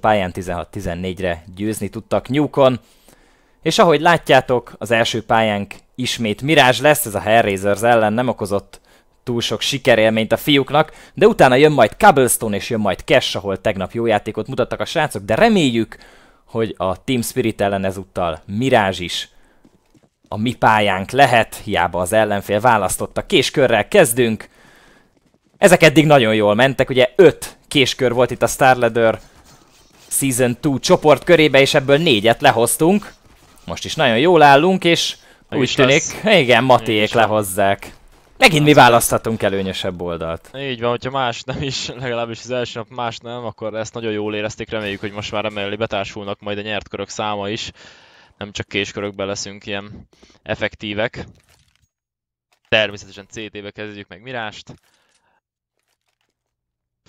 pályán 16-14-re győzni tudtak Newkon. És ahogy látjátok, az első pályánk ismét mirázs lesz, ez a Hellraisers ellen nem okozott túl sok sikerélményt a fiúknak, de utána jön majd Cobblestone és jön majd Cash, ahol tegnap jó játékot mutattak a srácok, de reméljük, hogy a Team Spirit ellen ezúttal mirázs is a mi pályánk lehet, hiába az ellenfél választotta. Késkörrel kezdünk. Ezek eddig nagyon jól mentek, ugye 5 késkör volt itt a Star Season 2 csoport körébe, és ebből négyet lehoztunk. Most is nagyon jól állunk, és Meg úgy tűnik, lesz. igen, Matiék lehozzák. Megint mi választhatunk előnyösebb oldalt. Így van, hogyha más nem is, legalábbis az első nap más nem, akkor ezt nagyon jól érezték, reméljük, hogy most már emellé betársulnak majd a nyert körök száma is. Nem csak késkörökben leszünk ilyen effektívek. Természetesen CT-be kezdjük meg Mirást.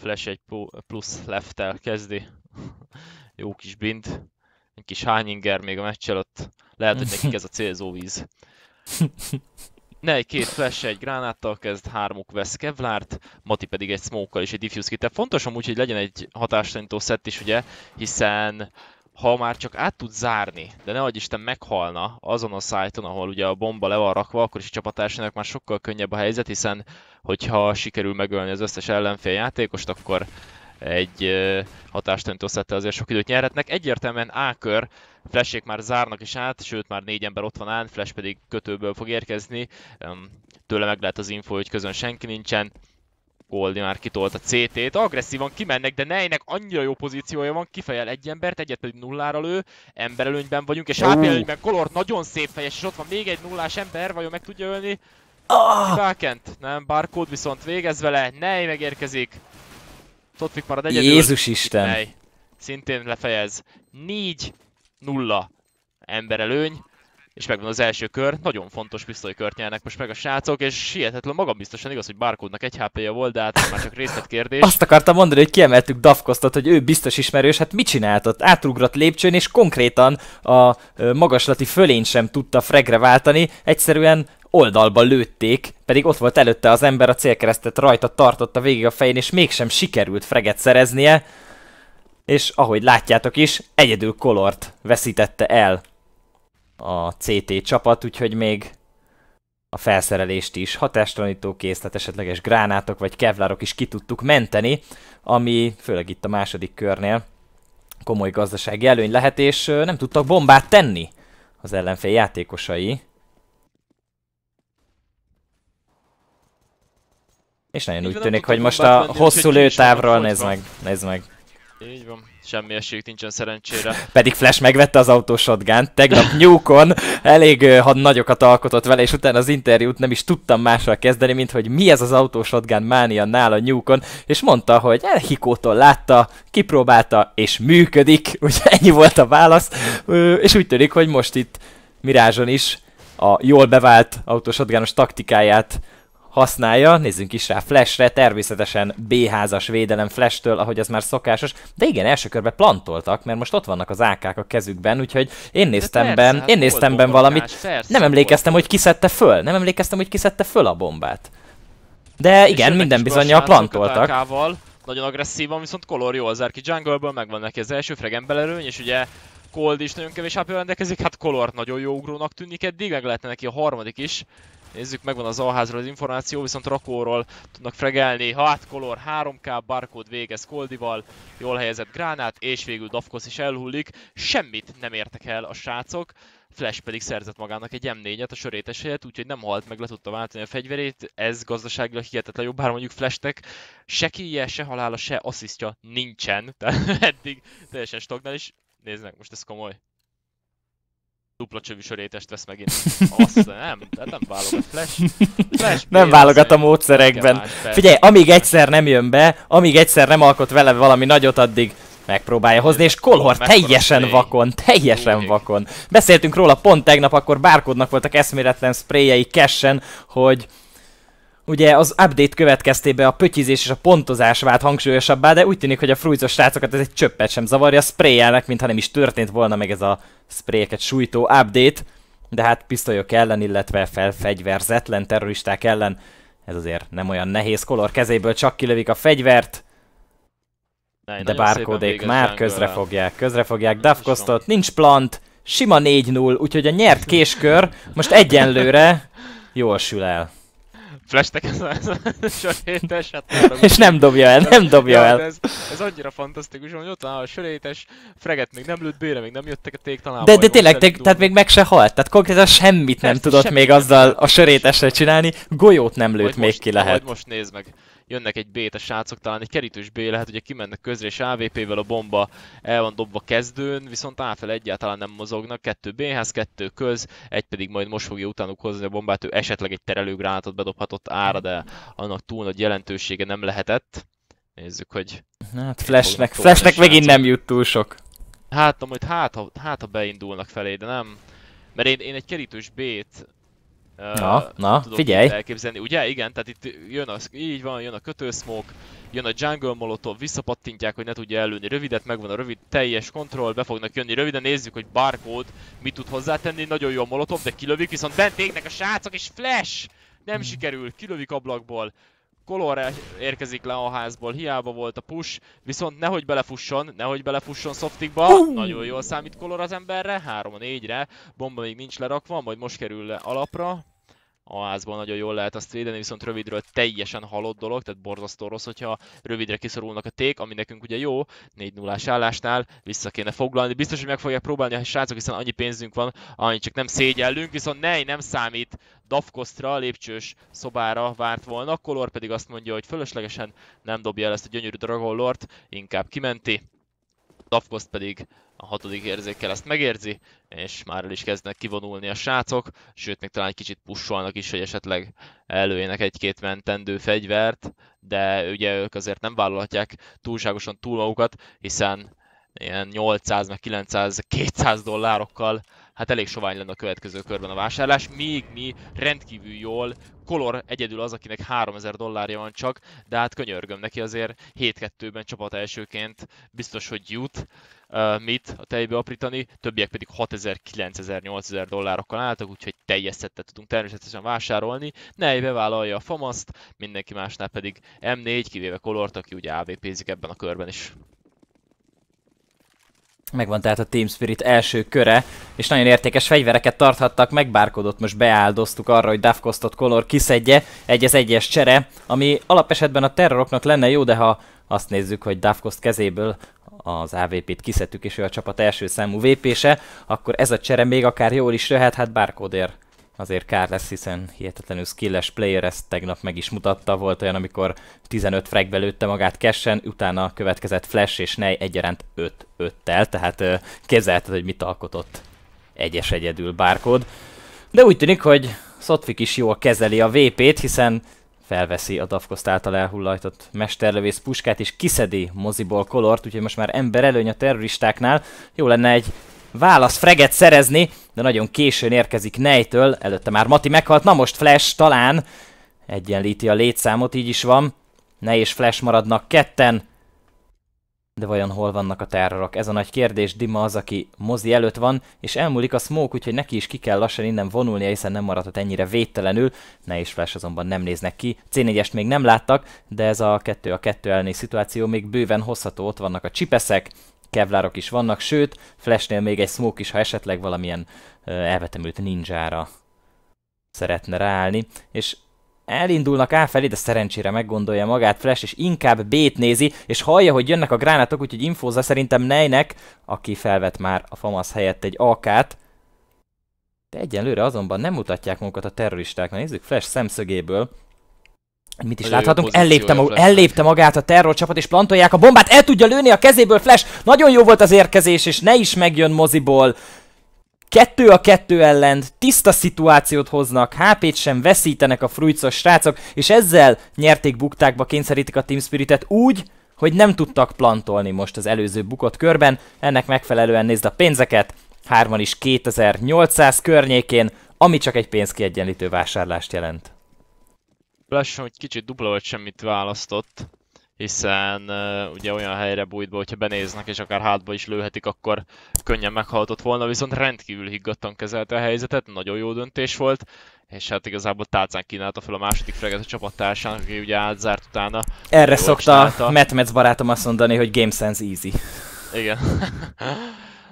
Flash egy plusz leftel kezdi jó kis bind, egy kis hányinger még a meccs előtt. Lehet, hogy nekik ez a célzóvíz. Ne, egy két flash egy gránáttal kezd, hármuk vesz Kevlárt, Mati pedig egy smoke és egy diffuse kit. Fontos amúgy, hogy legyen egy hatástalanító szett is, ugye, hiszen ha már csak át tud zárni, de ne Isten meghalna azon a szájton, ahol ugye a bomba le van rakva, akkor is a csapatársának már sokkal könnyebb a helyzet, hiszen hogyha sikerül megölni az összes ellenfél játékost, akkor egy hatástalanít szette azért sok időt nyerhetnek. Egyértelműen A-kör, flashek már zárnak is át, sőt már négy ember ott van át, flash pedig kötőből fog érkezni. Tőle meg lehet az info, hogy közön senki nincsen. Goldi már kitolt a CT-t, agresszívan kimennek, de Neynek annyira jó pozíciója van, kifejel egy embert, egyet pedig nullára lő, emberelőnyben vagyunk, és uh. előnyben Kolort nagyon szép fejes, és ott van még egy nullás ember, vajon meg tudja ölni? Oh. Kibákent, nem, Barcode viszont végez vele, Ney megérkezik, Tottvik marad egyedül. Jézus Isten! Mely. Szintén lefejez. 4-0 emberelőny. És megvan az első kör, nagyon fontos pisztolykört nyernek most meg a srácok, és hihetetlen magabiztosan igaz, hogy Barkódnak egy HP-ja volt, de hát már csak részletkérdés. Azt akartam mondani, hogy kiemeltük Dafkoztat, hogy ő biztos ismerős, hát mit csináltott? Átugrott lépcsőn, és konkrétan a magaslati fölény sem tudta fregre váltani, egyszerűen oldalba lőtték, pedig ott volt előtte az ember, a célkeresztet rajta tartotta végig a fején, és mégsem sikerült freget szereznie, és ahogy látjátok is, egyedül kolort veszítette el a CT csapat, úgyhogy még a felszerelést is, hatástalanító készlet, esetleges gránátok vagy kevlárok is ki tudtuk menteni, ami főleg itt a második körnél komoly gazdasági előny lehet, és nem tudtak bombát tenni az ellenfél játékosai. És nagyon úgy tűnik, hogy most a hosszú lőtávról nézd meg, nézd meg. Így van, semmi esélyük nincsen szerencsére. Pedig Flash megvette az autósodgánt, tegnap nyúkon. elég ha nagyokat alkotott vele, és utána az interjút nem is tudtam mással kezdeni, mint hogy mi ez az autósodgán mánia nála nyúkon, és mondta, hogy elhikótól eh, látta, kipróbálta, és működik, ugye ennyi volt a válasz, és úgy tűnik, hogy most itt Mirázson is a jól bevált autósodgános taktikáját használja, nézzünk is rá flashre, természetesen B-házas védelem flashtől, ahogy az már szokásos, de igen, első körben plantoltak, mert most ott vannak az ak a kezükben, úgyhogy én néztem persze, ben, hát én néztem ben valamit, persze, nem emlékeztem, volt. hogy kiszedte föl, nem emlékeztem, hogy kiszedte föl a bombát. De igen, minden a plantoltak. ak nagyon agresszívan, viszont Color jó az ki jungle-ből, megvan neki az első fregen belerőny, és ugye Cold is nagyon kevés hp rendelkezik, hát Color nagyon jó ugrónak tűnik eddig, meg lehetne neki a harmadik is. Nézzük, megvan az A-házról az információ, viszont Rakóról tudnak fregelni. Hát Color 3K, Barcode végez Koldival, jól helyezett gránát, és végül Dafkos is elhullik. Semmit nem értek el a srácok. Flash pedig szerzett magának egy M4-et a sörétes helyet, úgyhogy nem halt meg, le tudta váltani a fegyverét. Ez gazdaságilag hihetetlen jobb, bár mondjuk Flashnek se kije, se halála, se asszisztja nincsen. Tehát eddig teljesen stagnál, is. nézd meg, most ez komoly dupla csövű sörétest vesz megint. Azt nem, tehát nem válogat. Flash, flash nem válogat a módszerekben. Figyelj, amíg egyszer nem jön be, amíg egyszer nem alkot vele valami nagyot, addig megpróbálja hozni, és Kolhor teljesen vakon, teljesen vakon. Beszéltünk róla pont tegnap, akkor bárkodnak voltak eszméletlen sprayjei kessen, hogy Ugye az update következtében a pötyizés és a pontozás vált hangsúlyosabbá, de úgy tűnik, hogy a fruizos srácokat ez egy csöppet sem zavarja, sprayelnek, mintha nem is történt volna meg ez a sprayeket sújtó update, de hát pisztolyok ellen, illetve felfegyverzetlen terroristák ellen, ez azért nem olyan nehéz, Kolor kezéből csak kilövik a fegyvert, de bárkódék már közre fogják, közre fogják Davkostot, nincs plant, sima 4-0, úgyhogy a nyert késkör most egyenlőre jól sül el flashtek ez a, sörétes, hát nem És nem dobja el, nem dobja ja, el. Ez, ez annyira fantasztikus, hogy ott van a sörétes, freget még nem lőtt bőre még nem jöttek a ték De, de tényleg, te, tehát még meg se halt, tehát konkrétan semmit nem Persze, tudott semmit még azzal a sörétesre csinálni, golyót nem lőtt még most, ki lehet. Majd most nézd meg jönnek egy B-t a srácok, talán egy kerítős B lehet, ugye kimennek közre, és AVP-vel a bomba el van dobva kezdőn, viszont A fel egyáltalán nem mozognak, kettő B-hez, kettő köz, egy pedig majd most fogja utánuk hozni a bombát, ő esetleg egy terelőgránátot bedobhatott ára, de annak túl nagy jelentősége nem lehetett. Nézzük, hogy... Hát flashnek, flashnek megint nem jut túl sok. Hát, na majd hát, ha, hát, ha beindulnak felé, de nem. Mert én, én egy kerítős B-t Na, na, tudok figyelj! elképzelni, ugye? Igen, tehát itt jön a, így van, jön a kötőszmók, jön a jungle molotov, visszapattintják, hogy ne tudja előni rövidet, megvan a rövid teljes kontroll, be fognak jönni röviden, nézzük, hogy Barcode mit tud hozzátenni, nagyon jó a molotov, de kilövik, viszont bent égnek a srácok, és flash! Nem hmm. sikerül, kilövik ablakból, Color érkezik le a házból, hiába volt a push, viszont nehogy belefusson, nehogy belefusson softikba, nagyon jól számít Color az emberre, 3-4-re, bomba még nincs lerakva, majd most kerül le alapra, a házban nagyon jól lehet azt védeni, viszont rövidről teljesen halott dolog, tehát borzasztó rossz, hogyha rövidre kiszorulnak a ték, ami nekünk ugye jó, 4 0 állásnál vissza kéne foglalni. Biztos, hogy meg fogják próbálni a srácok, hiszen annyi pénzünk van, annyit csak nem szégyellünk, viszont ne, nem számít, Davkosztra lépcsős szobára várt volna, Kolor pedig azt mondja, hogy fölöslegesen nem dobja el ezt a gyönyörű Dragon Lord, inkább kimenti. Dafkost pedig a hatodik érzékkel ezt megérzi, és már el is kezdnek kivonulni a srácok, sőt még talán egy kicsit pussolnak is, hogy esetleg előjének egy-két mentendő fegyvert, de ugye ők azért nem vállalhatják túlságosan túl magukat, hiszen ilyen 800, meg 900, 200 dollárokkal hát elég sovány lenne a következő körben a vásárlás, még mi rendkívül jól, Kolor egyedül az, akinek 3000 dollárja van csak, de hát könyörgöm neki azért 7-2-ben csapat elsőként biztos, hogy jut uh, mit a tejbe aprítani, többiek pedig 6000, 9000, 8000 dollárokkal álltak, úgyhogy teljes szettet tudunk természetesen vásárolni. Nej bevállalja a famaszt, mindenki másnál pedig M4, kivéve Kolort, aki ugye AVP-zik ebben a körben is. Megvan tehát a Team Spirit első köre, és nagyon értékes fegyvereket tarthattak, megbárkodott, most beáldoztuk arra, hogy Davkostot Color kiszedje, egy az egyes csere, ami alapesetben a terroroknak lenne jó, de ha azt nézzük, hogy Davkost kezéből az AVP-t kiszedtük, és ő a csapat első számú VP-se, akkor ez a csere még akár jól is röhet, hát Barcoder azért kár lesz, hiszen hihetetlenül skilles player, ezt tegnap meg is mutatta, volt olyan, amikor 15 frag belőtte magát kessen, utána következett Flash és ney egyaránt 5-5-tel, tehát képzelheted, hogy mit alkotott egyes egyedül bárkod. De úgy tűnik, hogy Szotfik is jól kezeli a VP-t, hiszen felveszi a Davkoszt által elhullajtott mesterlövész puskát, és kiszedi moziból kolort, úgyhogy most már ember előny a terroristáknál. Jó lenne egy válasz freget szerezni, de nagyon későn érkezik Nejtől, előtte már Mati meghalt, na most Flash talán egyenlíti a létszámot, így is van. Ne és Flash maradnak ketten, de vajon hol vannak a terrorok? Ez a nagy kérdés, Dima az, aki mozi előtt van, és elmúlik a smoke, úgyhogy neki is ki kell lassan innen vonulnia, hiszen nem maradhat ennyire védtelenül. Ne és Flash azonban nem néznek ki. C4-est még nem láttak, de ez a kettő a kettő elleni szituáció még bőven hozható. Ott vannak a csipeszek, kevlárok is vannak, sőt, Flashnél még egy smoke is, ha esetleg valamilyen elvetemült ninjára szeretne ráállni, és elindulnak A felé, de szerencsére meggondolja magát Flash, és inkább B-t nézi, és hallja, hogy jönnek a gránátok, úgyhogy infózza szerintem Neynek, aki felvet már a FAMAS helyett egy AK-t. De egyenlőre azonban nem mutatják magukat a terroristáknak. nézzük Flash szemszögéből. Mit is láthatunk? Ellépte, mag- ellépte magát a terrorcsapat, és plantolják a bombát, el tudja lőni a kezéből Flash. Nagyon jó volt az érkezés, és ne is megjön moziból. Kettő a kettő ellen, tiszta szituációt hoznak, HP-t sem veszítenek a fruicos srácok, és ezzel nyerték buktákba, kényszerítik a Team Spiritet úgy, hogy nem tudtak plantolni most az előző bukott körben. Ennek megfelelően nézd a pénzeket, hárman is 2800 környékén, ami csak egy pénzkiegyenlítő vásárlást jelent. Lássam, hogy kicsit dupla vagy semmit választott, hiszen uh, ugye olyan helyre bújt be, hogyha benéznek és akár hátba is lőhetik, akkor könnyen meghaltott volna, viszont rendkívül higgadtan kezelte a helyzetet, nagyon jó döntés volt, és hát igazából tálcán kínálta fel a második freget a csapattársának, aki ugye átzárt utána. Erre szokta Matt Metz barátom azt mondani, hogy game sense easy. Igen.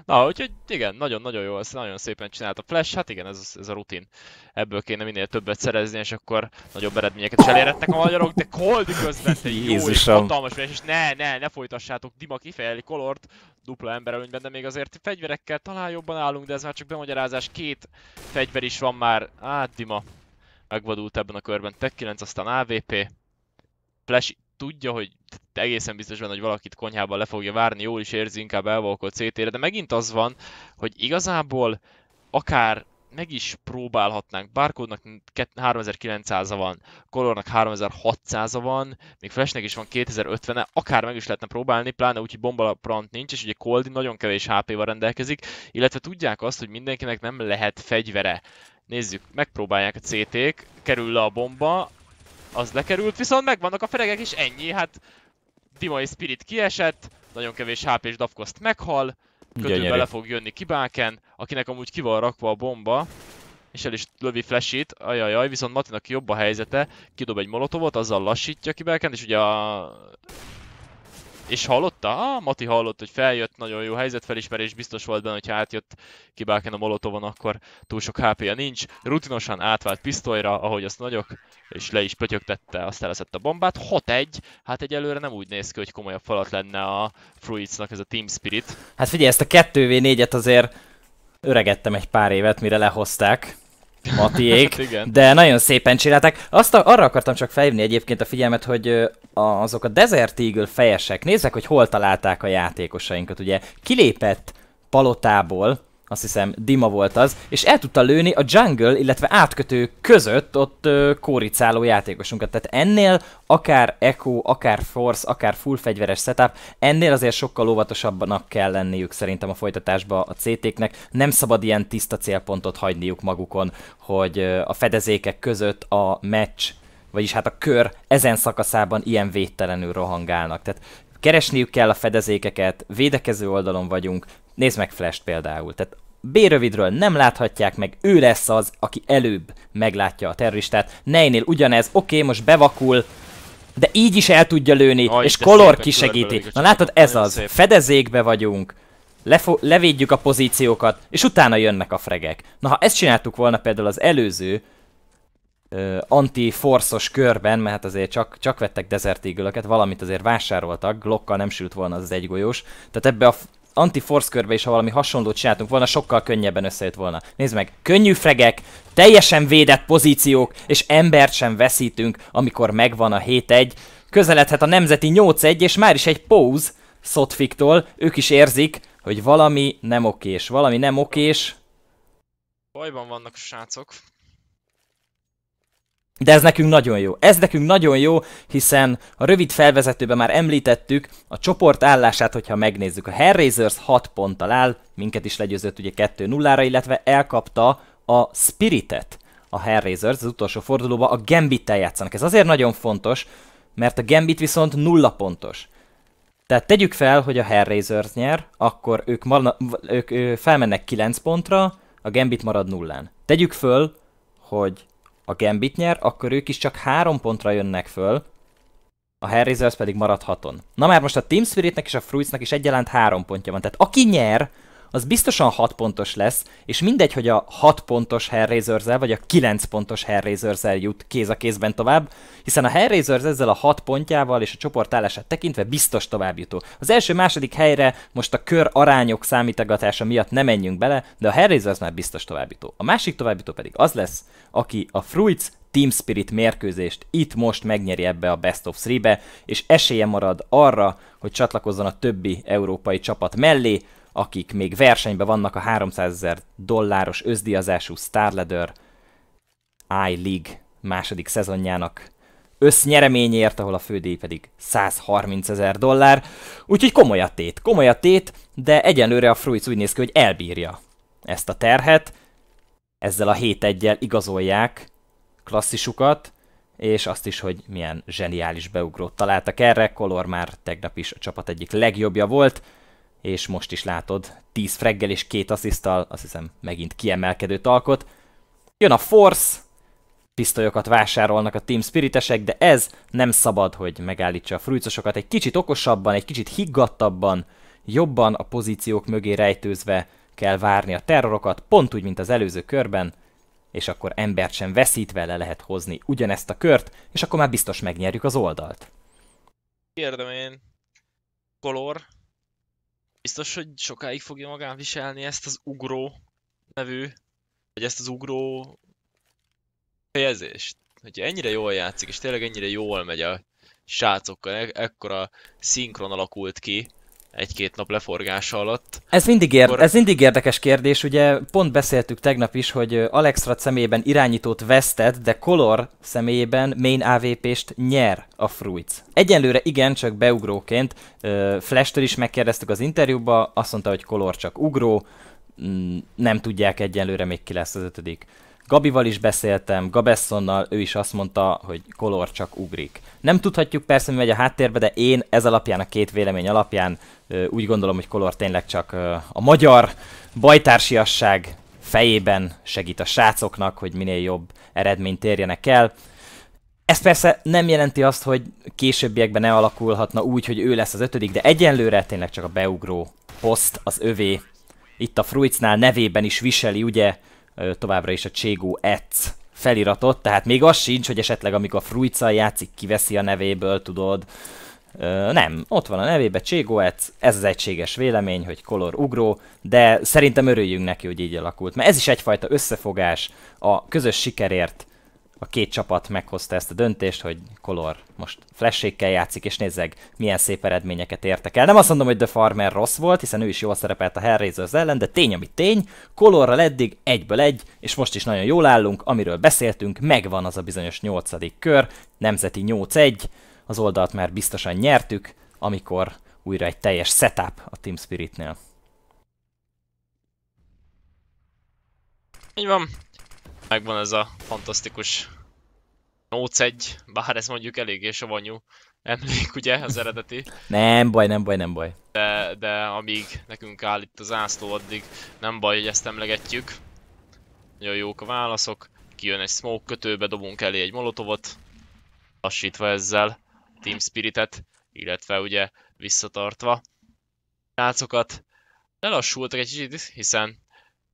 Na, úgyhogy igen, nagyon-nagyon jó, ezt nagyon szépen csinált a Flash, hát igen, ez, ez a rutin. Ebből kéne minél többet szerezni, és akkor nagyobb eredményeket is elérhetnek a magyarok, de Koldi közben te jó és hatalmas flash, és ne, ne, ne folytassátok, Dima kifejeli Kolort, dupla ember előnyben, de még azért fegyverekkel talán jobban állunk, de ez már csak bemagyarázás, két fegyver is van már, hát Dima megvadult ebben a körben, Tech 9, aztán AVP, Flash tudja, hogy egészen biztos van, hogy valakit konyhában le fogja várni, jól is érzi, inkább elvalkolt CT-re, de megint az van, hogy igazából akár meg is próbálhatnánk. Barcode-nak 3900-a van, Colornak 3600-a van, még Flashnek is van 2050-e, akár meg is lehetne próbálni, pláne úgy, hogy bombalaplant nincs, és ugye Coldi nagyon kevés HP-val rendelkezik, illetve tudják azt, hogy mindenkinek nem lehet fegyvere. Nézzük, megpróbálják a CT-k, kerül le a bomba, az lekerült, viszont megvannak a feregek is, ennyi, hát Dimai Spirit kiesett, nagyon kevés HP és Davkoszt meghal, kötőbe le fog jönni Kibáken, akinek amúgy ki van rakva a bomba, és el is lövi flashit, ajajaj, viszont Matinak jobb a helyzete, kidob egy molotovot, azzal lassítja Kibáken, és ugye a és hallotta? Ah, Mati hallott, hogy feljött, nagyon jó helyzetfelismerés, biztos volt benne, hogy átjött Kibáken a Molotovon, akkor túl sok hp nincs. Rutinosan átvált pisztolyra, ahogy azt nagyok, és le is pötyögtette, azt eleszett a bombát. 6-1, hát egyelőre nem úgy néz ki, hogy komolyabb falat lenne a Fruitsnak ez a Team Spirit. Hát figyelj, ezt a 2v4-et azért öregettem egy pár évet, mire lehozták. Matiék, hát de nagyon szépen csinálták. Azt a, arra akartam csak felhívni egyébként a figyelmet, hogy azok a Desert Eagle fejesek, nézzek, hogy hol találták a játékosainkat. Ugye kilépett palotából azt hiszem Dima volt az, és el tudta lőni a jungle, illetve átkötő között ott ö, kóricáló játékosunkat. Tehát ennél akár Echo, akár Force, akár full fegyveres setup, ennél azért sokkal óvatosabbnak kell lenniük szerintem a folytatásba a CT-knek. Nem szabad ilyen tiszta célpontot hagyniuk magukon, hogy ö, a fedezékek között a meccs vagyis hát a kör ezen szakaszában ilyen védtelenül rohangálnak. Tehát keresniük kell a fedezékeket, védekező oldalon vagyunk, Nézd meg Flash-t például. Tehát B-rövidről nem láthatják meg, ő lesz az, aki előbb meglátja a terroristát. Neynél ugyanez, oké, okay, most bevakul, de így is el tudja lőni, Aj, és Color kisegíti. Na látod, ez az. Szép. Fedezékbe vagyunk, lefo- levédjük a pozíciókat, és utána jönnek a fregek. Na, ha ezt csináltuk volna például az előző uh, anti-forszos körben, mert hát azért csak, csak vettek dezertigülöket, valamit azért vásároltak, glokkal nem sült volna az, egy egygolyós, tehát ebbe a anti körbe is, ha valami hasonlót csináltunk volna, sokkal könnyebben összejött volna. Nézd meg, könnyű fregek, teljesen védett pozíciók, és embert sem veszítünk, amikor megvan a 7-1. Közeledhet a nemzeti 8-1, és már is egy póz Szotfiktól, ők is érzik, hogy valami nem okés, valami nem okés. Bajban vannak a srácok. De ez nekünk nagyon jó. Ez nekünk nagyon jó, hiszen a rövid felvezetőben már említettük a csoport állását, hogyha megnézzük. A Hellraisers 6 ponttal áll, minket is legyőzött ugye 2-0-ra, illetve elkapta a Spiritet a Hellraisers az utolsó fordulóba, a gambit játszanak. Ez azért nagyon fontos, mert a Gambit viszont nulla pontos. Tehát tegyük fel, hogy a Hellraisers nyer, akkor ők, marna, ők, ők felmennek 9 pontra, a Gambit marad nullán. Tegyük föl, hogy a Gambit nyer, akkor ők is csak három pontra jönnek föl, a Harry's pedig marad haton. Na már most a Team Spiritnek és a Fruitsnak is egyaránt három pontja van, tehát aki nyer, az biztosan 6 pontos lesz, és mindegy, hogy a 6 pontos hellraiser vagy a 9 pontos hellraiser jut kéz a kézben tovább, hiszen a Hellraiser ezzel a 6 pontjával és a csoportállását tekintve biztos továbbjutó. Az első-második helyre most a kör arányok számítagatása miatt nem menjünk bele, de a Hellraiser már biztos továbbjutó. A másik továbbjutó pedig az lesz, aki a Fruits Team Spirit mérkőzést itt most megnyeri ebbe a Best of 3-be, és esélye marad arra, hogy csatlakozzon a többi európai csapat mellé, akik még versenyben vannak a 300 ezer dolláros özdíjazású Starladder I-League második szezonjának össznyereményért, ahol a fődíj pedig 130 ezer dollár. Úgyhogy komoly a tét, komoly a tét, de egyenlőre a Fruits úgy néz ki, hogy elbírja ezt a terhet. Ezzel a 7 1 igazolják klasszisukat, és azt is, hogy milyen zseniális beugrót találtak erre. Kolor már tegnap is a csapat egyik legjobbja volt, és most is látod, 10 freggel és két asszisztal, azt hiszem megint kiemelkedő alkot. Jön a Force, pisztolyokat vásárolnak a Team Spiritesek, de ez nem szabad, hogy megállítsa a fruicosokat egy kicsit okosabban, egy kicsit higgadtabban, jobban a pozíciók mögé rejtőzve kell várni a terrorokat, pont úgy, mint az előző körben, és akkor embert sem veszítve le lehet hozni ugyanezt a kört, és akkor már biztos megnyerjük az oldalt. Kérdem én, Color, biztos, hogy sokáig fogja magán viselni ezt az ugró nevű, vagy ezt az ugró fejezést. Hogyha ennyire jól játszik, és tényleg ennyire jól megy a srácokkal, e ekkora szinkron alakult ki, egy-két nap leforgása alatt. Ez mindig, ér, akkor... ez mindig érdekes kérdés, ugye pont beszéltük tegnap is, hogy Alexra személyében irányítót vesztett, de Color személyében main AVP-st nyer a Fruits. Egyenlőre igen, csak beugróként. flash is megkérdeztük az interjúba, azt mondta, hogy Color csak ugró, mm, nem tudják egyenlőre még ki lesz az ötödik. Gabival is beszéltem, Gabessonnal, ő is azt mondta, hogy Kolor csak ugrik. Nem tudhatjuk persze, mi megy a háttérbe, de én ez alapján, a két vélemény alapján úgy gondolom, hogy Kolor tényleg csak a magyar bajtársiasság fejében segít a srácoknak, hogy minél jobb eredményt érjenek el. Ez persze nem jelenti azt, hogy későbbiekben ne alakulhatna úgy, hogy ő lesz az ötödik, de egyenlőre tényleg csak a beugró poszt az övé. Itt a Fruicnál nevében is viseli ugye továbbra is a Cségó Etz feliratot, tehát még az sincs, hogy esetleg amikor a Fruica játszik, kiveszi a nevéből, tudod. Ö, nem, ott van a nevébe Cségoec, ez az egységes vélemény, hogy kolor ugró, de szerintem örüljünk neki, hogy így alakult, mert ez is egyfajta összefogás a közös sikerért, a két csapat meghozta ezt a döntést, hogy Color most flessékkel játszik, és nézzeg, milyen szép eredményeket értek el. Nem azt mondom, hogy The Farmer rossz volt, hiszen ő is jól szerepelt a Hellraisers ellen, de tény, ami tény, Colorral eddig egyből egy, és most is nagyon jól állunk, amiről beszéltünk, megvan az a bizonyos nyolcadik kör, nemzeti 8-1, az oldalt már biztosan nyertük, amikor újra egy teljes setup a Team Spiritnél. Így van, Megvan ez a fantasztikus Notes 1, bár ez mondjuk eléggé savanyú emlék, ugye, az eredeti. nem baj, nem baj, nem baj. De, de amíg nekünk áll itt az ászló, addig nem baj, hogy ezt emlegetjük. Nagyon jók a válaszok. Kijön egy smoke kötőbe, dobunk elé egy molotovot. Lassítva ezzel Team Spiritet, illetve ugye visszatartva. De lelassultak egy kicsit, hiszen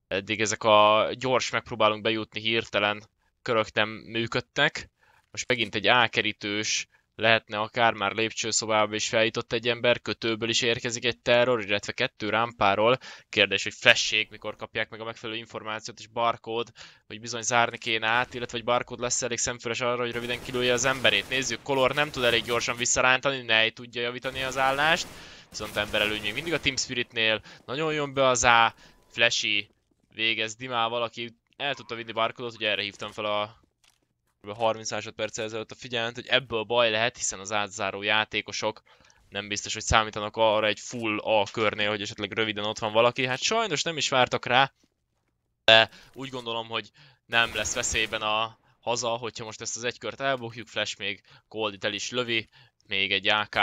eddig ezek a gyors megpróbálunk bejutni hirtelen körök nem működtek. Most megint egy ákerítős, lehetne akár már lépcsőszobába is feljutott egy ember, kötőből is érkezik egy terror, illetve kettő rámpáról. Kérdés, hogy fessék, mikor kapják meg a megfelelő információt, és barkód, hogy bizony zárni kéne át, illetve hogy barkód lesz elég szemfüles arra, hogy röviden kilője az emberét. Nézzük, Kolor nem tud elég gyorsan visszarántani, ne tudja javítani az állást, viszont ember még mindig a Team Spiritnél, nagyon jön be az A, Flashy végez Dimával, aki el tudta vinni Barkodot, ugye erre hívtam fel a 30 másodperc ezelőtt a figyelmet, hogy ebből baj lehet, hiszen az átzáró játékosok nem biztos, hogy számítanak arra egy full A körnél, hogy esetleg röviden ott van valaki. Hát sajnos nem is vártak rá, de úgy gondolom, hogy nem lesz veszélyben a haza, hogyha most ezt az egy kört elbukjuk, Flash még Goldit el is lövi, még egy AK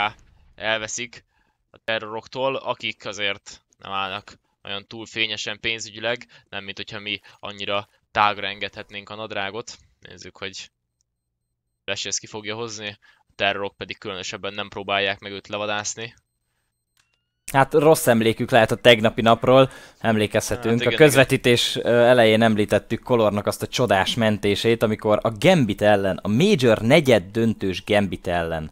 elveszik a terroroktól, akik azért nem állnak olyan túl fényesen pénzügyileg, nem mint hogyha mi annyira tágra engedhetnénk a nadrágot. Nézzük, hogy Lesi ezt ki fogja hozni, a terrorok pedig különösebben nem próbálják meg őt levadászni. Hát rossz emlékük lehet a tegnapi napról, emlékezhetünk. Hát igen, a közvetítés igen. elején említettük Kolornak azt a csodás mentését, amikor a Gambit ellen, a Major negyed döntős Gambit ellen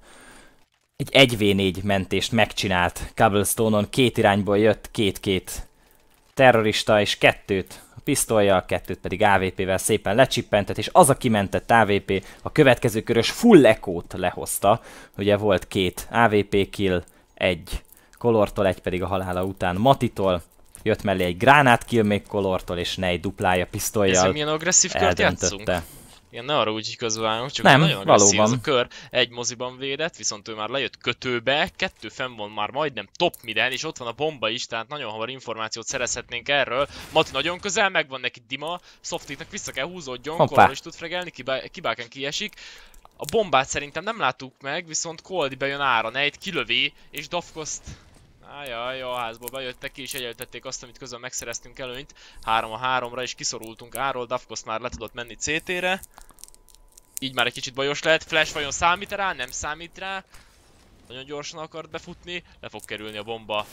egy 1v4 mentést megcsinált Cobblestone-on, két irányból jött két-két terrorista és kettőt a pisztolyjal, kettőt pedig AVP-vel szépen lecsippentett, és az a kimentett AVP a következő körös full ekót lehozta. Ugye volt két AVP kill, egy Kolortól, egy pedig a halála után Matitól, jött mellé egy gránát kill még Kolortól, és egy duplája pisztolyjal. Ez milyen agresszív kört játszunk? Igen, ne arra úgy igazolálom, csak nem, nagyon valóban. Ez a kör. Egy moziban védett, viszont ő már lejött kötőbe, kettő fenn van már majdnem top miden, és ott van a bomba is, tehát nagyon hamar információt szerezhetnénk erről. Mati nagyon közel, megvan neki Dima, Softiknak vissza kell húzódjon, Korról is tud fregelni, kibá kibáken kiesik. A bombát szerintem nem láttuk meg, viszont Koldi bejön ára, nejt kilövi, és Dafkoszt Ajaj, jó, a házból bejöttek ki, és egyeltették azt, amit közben megszereztünk előnyt. 3 a 3-ra is kiszorultunk áról, Davkos már le tudott menni CT-re. Így már egy kicsit bajos lehet. Flash vajon számít rá? Nem számít rá. Nagyon gyorsan akart befutni. Le fog kerülni a bomba.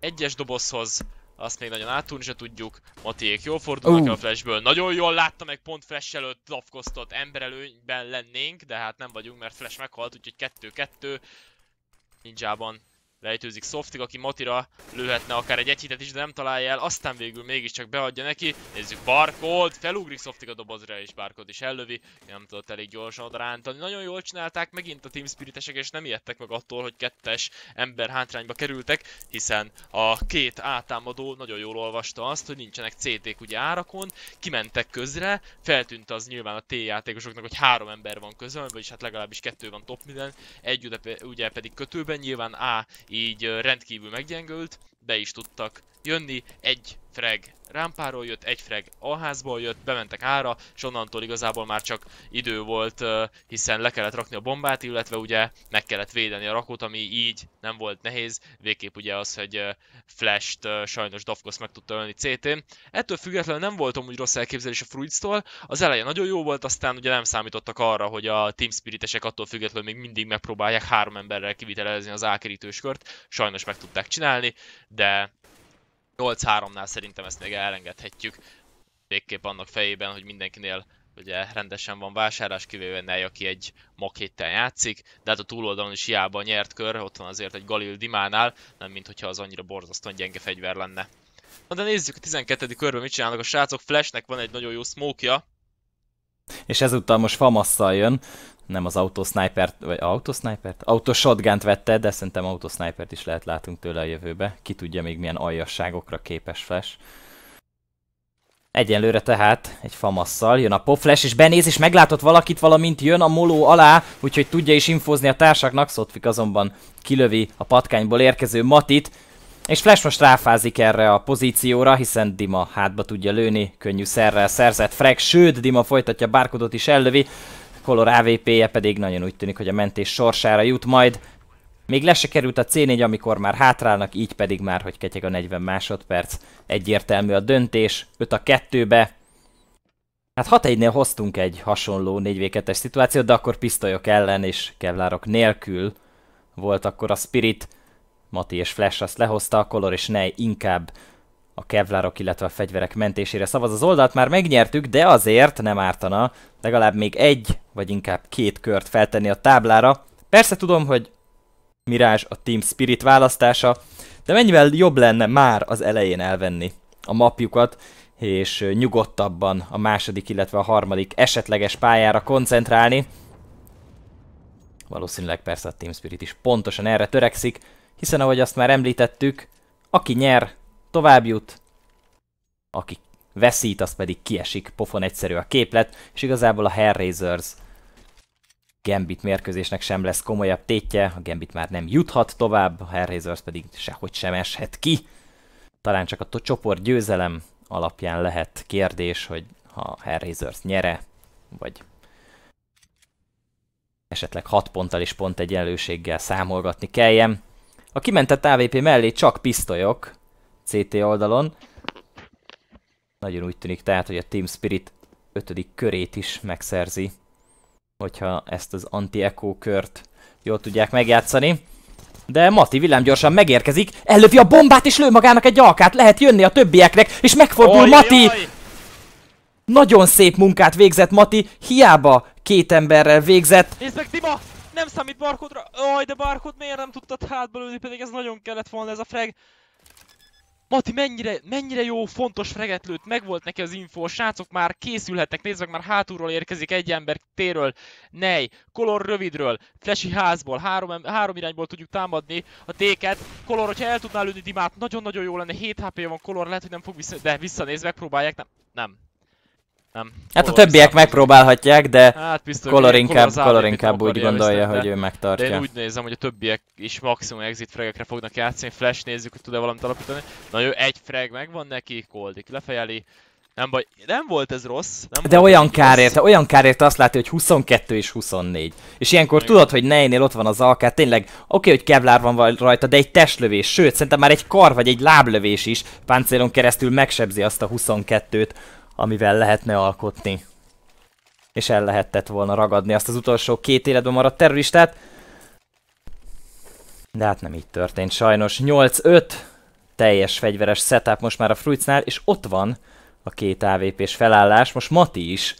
Egyes dobozhoz. Azt még nagyon átúrni se tudjuk. Matiék jól fordulnak uh. a flashből. Nagyon jól látta meg pont flash előtt Davkosztot. Emberelőnyben lennénk, de hát nem vagyunk, mert flash meghalt, úgyhogy 2-2. Ninjában rejtőzik Softig, aki Motira lőhetne akár egy egyhitet is, de nem találja el. Aztán végül mégiscsak beadja neki. Nézzük Barkold, felugrik Softig a dobozra, és Barkold is ellövi. Nem tudott elég gyorsan oda rántani. Nagyon jól csinálták megint a Team Spiritesek, és nem ijedtek meg attól, hogy kettes ember hátrányba kerültek, hiszen a két átámadó nagyon jól olvasta azt, hogy nincsenek CT-k ugye árakon, kimentek közre, feltűnt az nyilván a T játékosoknak, hogy három ember van közön, vagyis hát legalábbis kettő van top minden, egy ugye pedig kötőben, nyilván A így rendkívül meggyengült, be is tudtak jönni. Egy frag rámpáról jött, egy frag a jött, bementek ára, és onnantól igazából már csak idő volt, hiszen le kellett rakni a bombát, illetve ugye meg kellett védeni a rakót, ami így nem volt nehéz, végképp ugye az, hogy Flash-t sajnos Dafkos meg tudta ölni CT-n. Ettől függetlenül nem voltam úgy rossz elképzelés a Fruits-tól, az eleje nagyon jó volt, aztán ugye nem számítottak arra, hogy a Team Spiritesek attól függetlenül még mindig megpróbálják három emberrel kivitelezni az ákerítős sajnos meg tudták csinálni, de 8-3-nál szerintem ezt még elengedhetjük. Végképp annak fejében, hogy mindenkinél ugye rendesen van vásárlás, kivéve ne, aki egy mak játszik, de hát a túloldalon is hiába nyert kör, ott van azért egy Galil Dimánál, nem mint hogyha az annyira borzasztóan gyenge fegyver lenne. Na de nézzük a 12. körben mit csinálnak a srácok, Flashnek van egy nagyon jó smoke -ja. És ezúttal most Famasszal jön, nem az autosznipert, vagy autosznipert, Autoshotgunt vette, de szerintem autosznipert is lehet látunk tőle a jövőbe. Ki tudja még milyen aljasságokra képes Flash. Egyenlőre tehát egy famasszal jön a poflash, és benéz, és meglátott valakit, valamint jön a moló alá, úgyhogy tudja is infózni a társaknak, Szotfik azonban kilövi a patkányból érkező Matit, és Flash most ráfázik erre a pozícióra, hiszen Dima hátba tudja lőni, könnyű szerrel szerzett frag, sőt Dima folytatja bárkodot is ellövi, Color AVP-je pedig nagyon úgy tűnik, hogy a mentés sorsára jut majd. Még le se került a C4, amikor már hátrálnak, így pedig már, hogy ketyeg a 40 másodperc. Egyértelmű a döntés, 5 a 2-be. Hát 6 1 hoztunk egy hasonló 4 v szituációt, de akkor pisztolyok ellen és kevlárok nélkül volt akkor a Spirit. Mati és Flash azt lehozta, a Color és Nej inkább a kevlárok, illetve a fegyverek mentésére szavaz. Az oldalt már megnyertük, de azért nem ártana legalább még egy, vagy inkább két kört feltenni a táblára. Persze tudom, hogy Mirázs a Team Spirit választása, de mennyivel jobb lenne már az elején elvenni a mapjukat, és nyugodtabban a második, illetve a harmadik esetleges pályára koncentrálni. Valószínűleg persze a Team Spirit is pontosan erre törekszik, hiszen ahogy azt már említettük, aki nyer, tovább jut, aki veszít, az pedig kiesik, pofon egyszerű a képlet, és igazából a Hellraisers Gambit mérkőzésnek sem lesz komolyabb tétje, a Gambit már nem juthat tovább, a Hellraisers pedig sehogy sem eshet ki. Talán csak a csoport győzelem alapján lehet kérdés, hogy ha Hellraisers nyere, vagy esetleg 6 ponttal is pont egyenlőséggel számolgatni kelljen. A kimentett AVP mellé csak pisztolyok, CT oldalon. Nagyon úgy tűnik tehát, hogy a Team Spirit ötödik körét is megszerzi, hogyha ezt az anti-echo kört jól tudják megjátszani. De Mati gyorsan megérkezik, ellövi a bombát és lő magának egy alkát, lehet jönni a többieknek, és megfordul Oly, Mati! Oly. Nagyon szép munkát végzett Mati, hiába két emberrel végzett. Nézd meg Dima! Nem számít Barkodra! Aj, de Barkod miért nem tudtad hátba lőni, pedig ez nagyon kellett volna ez a frag. Mati, mennyire, mennyire jó, fontos fregetlőt, volt neki az info, a srácok már készülhetnek, nézd meg, már hátulról érkezik egy ember téről, nej, kolor rövidről, flesi házból, három, három irányból tudjuk támadni a téket, kolor, hogyha el tudnál lőni Dimát, nagyon-nagyon jó lenne, 7 hp -ja van kolor, lehet, hogy nem fog vissza, de visszanéz, megpróbálják, nem, nem, nem. Hát a többiek megpróbálhatják, de hát biztos, Kolor inkább, Kolor inkább úgy gondolja, viszont, hogy ő megtartja. De én úgy nézem, hogy a többiek is maximum exit fragekre fognak játszani, flash nézzük, hogy tud-e valamit alapítani. Na jó, egy frag megvan neki, koldik. lefejeli. Nem baj, nem volt ez rossz. Nem de olyan kár érte, olyan kár érte azt látja, hogy 22 és 24. És ilyenkor Igen. tudod, hogy nejnél ott van az alkát, tényleg oké, okay, hogy kevlár van rajta, de egy testlövés, sőt, szerintem már egy kar vagy egy láblövés is páncélon keresztül megsebzi azt a 22-t, amivel lehetne alkotni. És el lehetett volna ragadni azt az utolsó két életben maradt terroristát. De hát nem így történt sajnos. 8-5 teljes fegyveres setup most már a Fruitsnál, és ott van a két AVP-s felállás. Most Mati is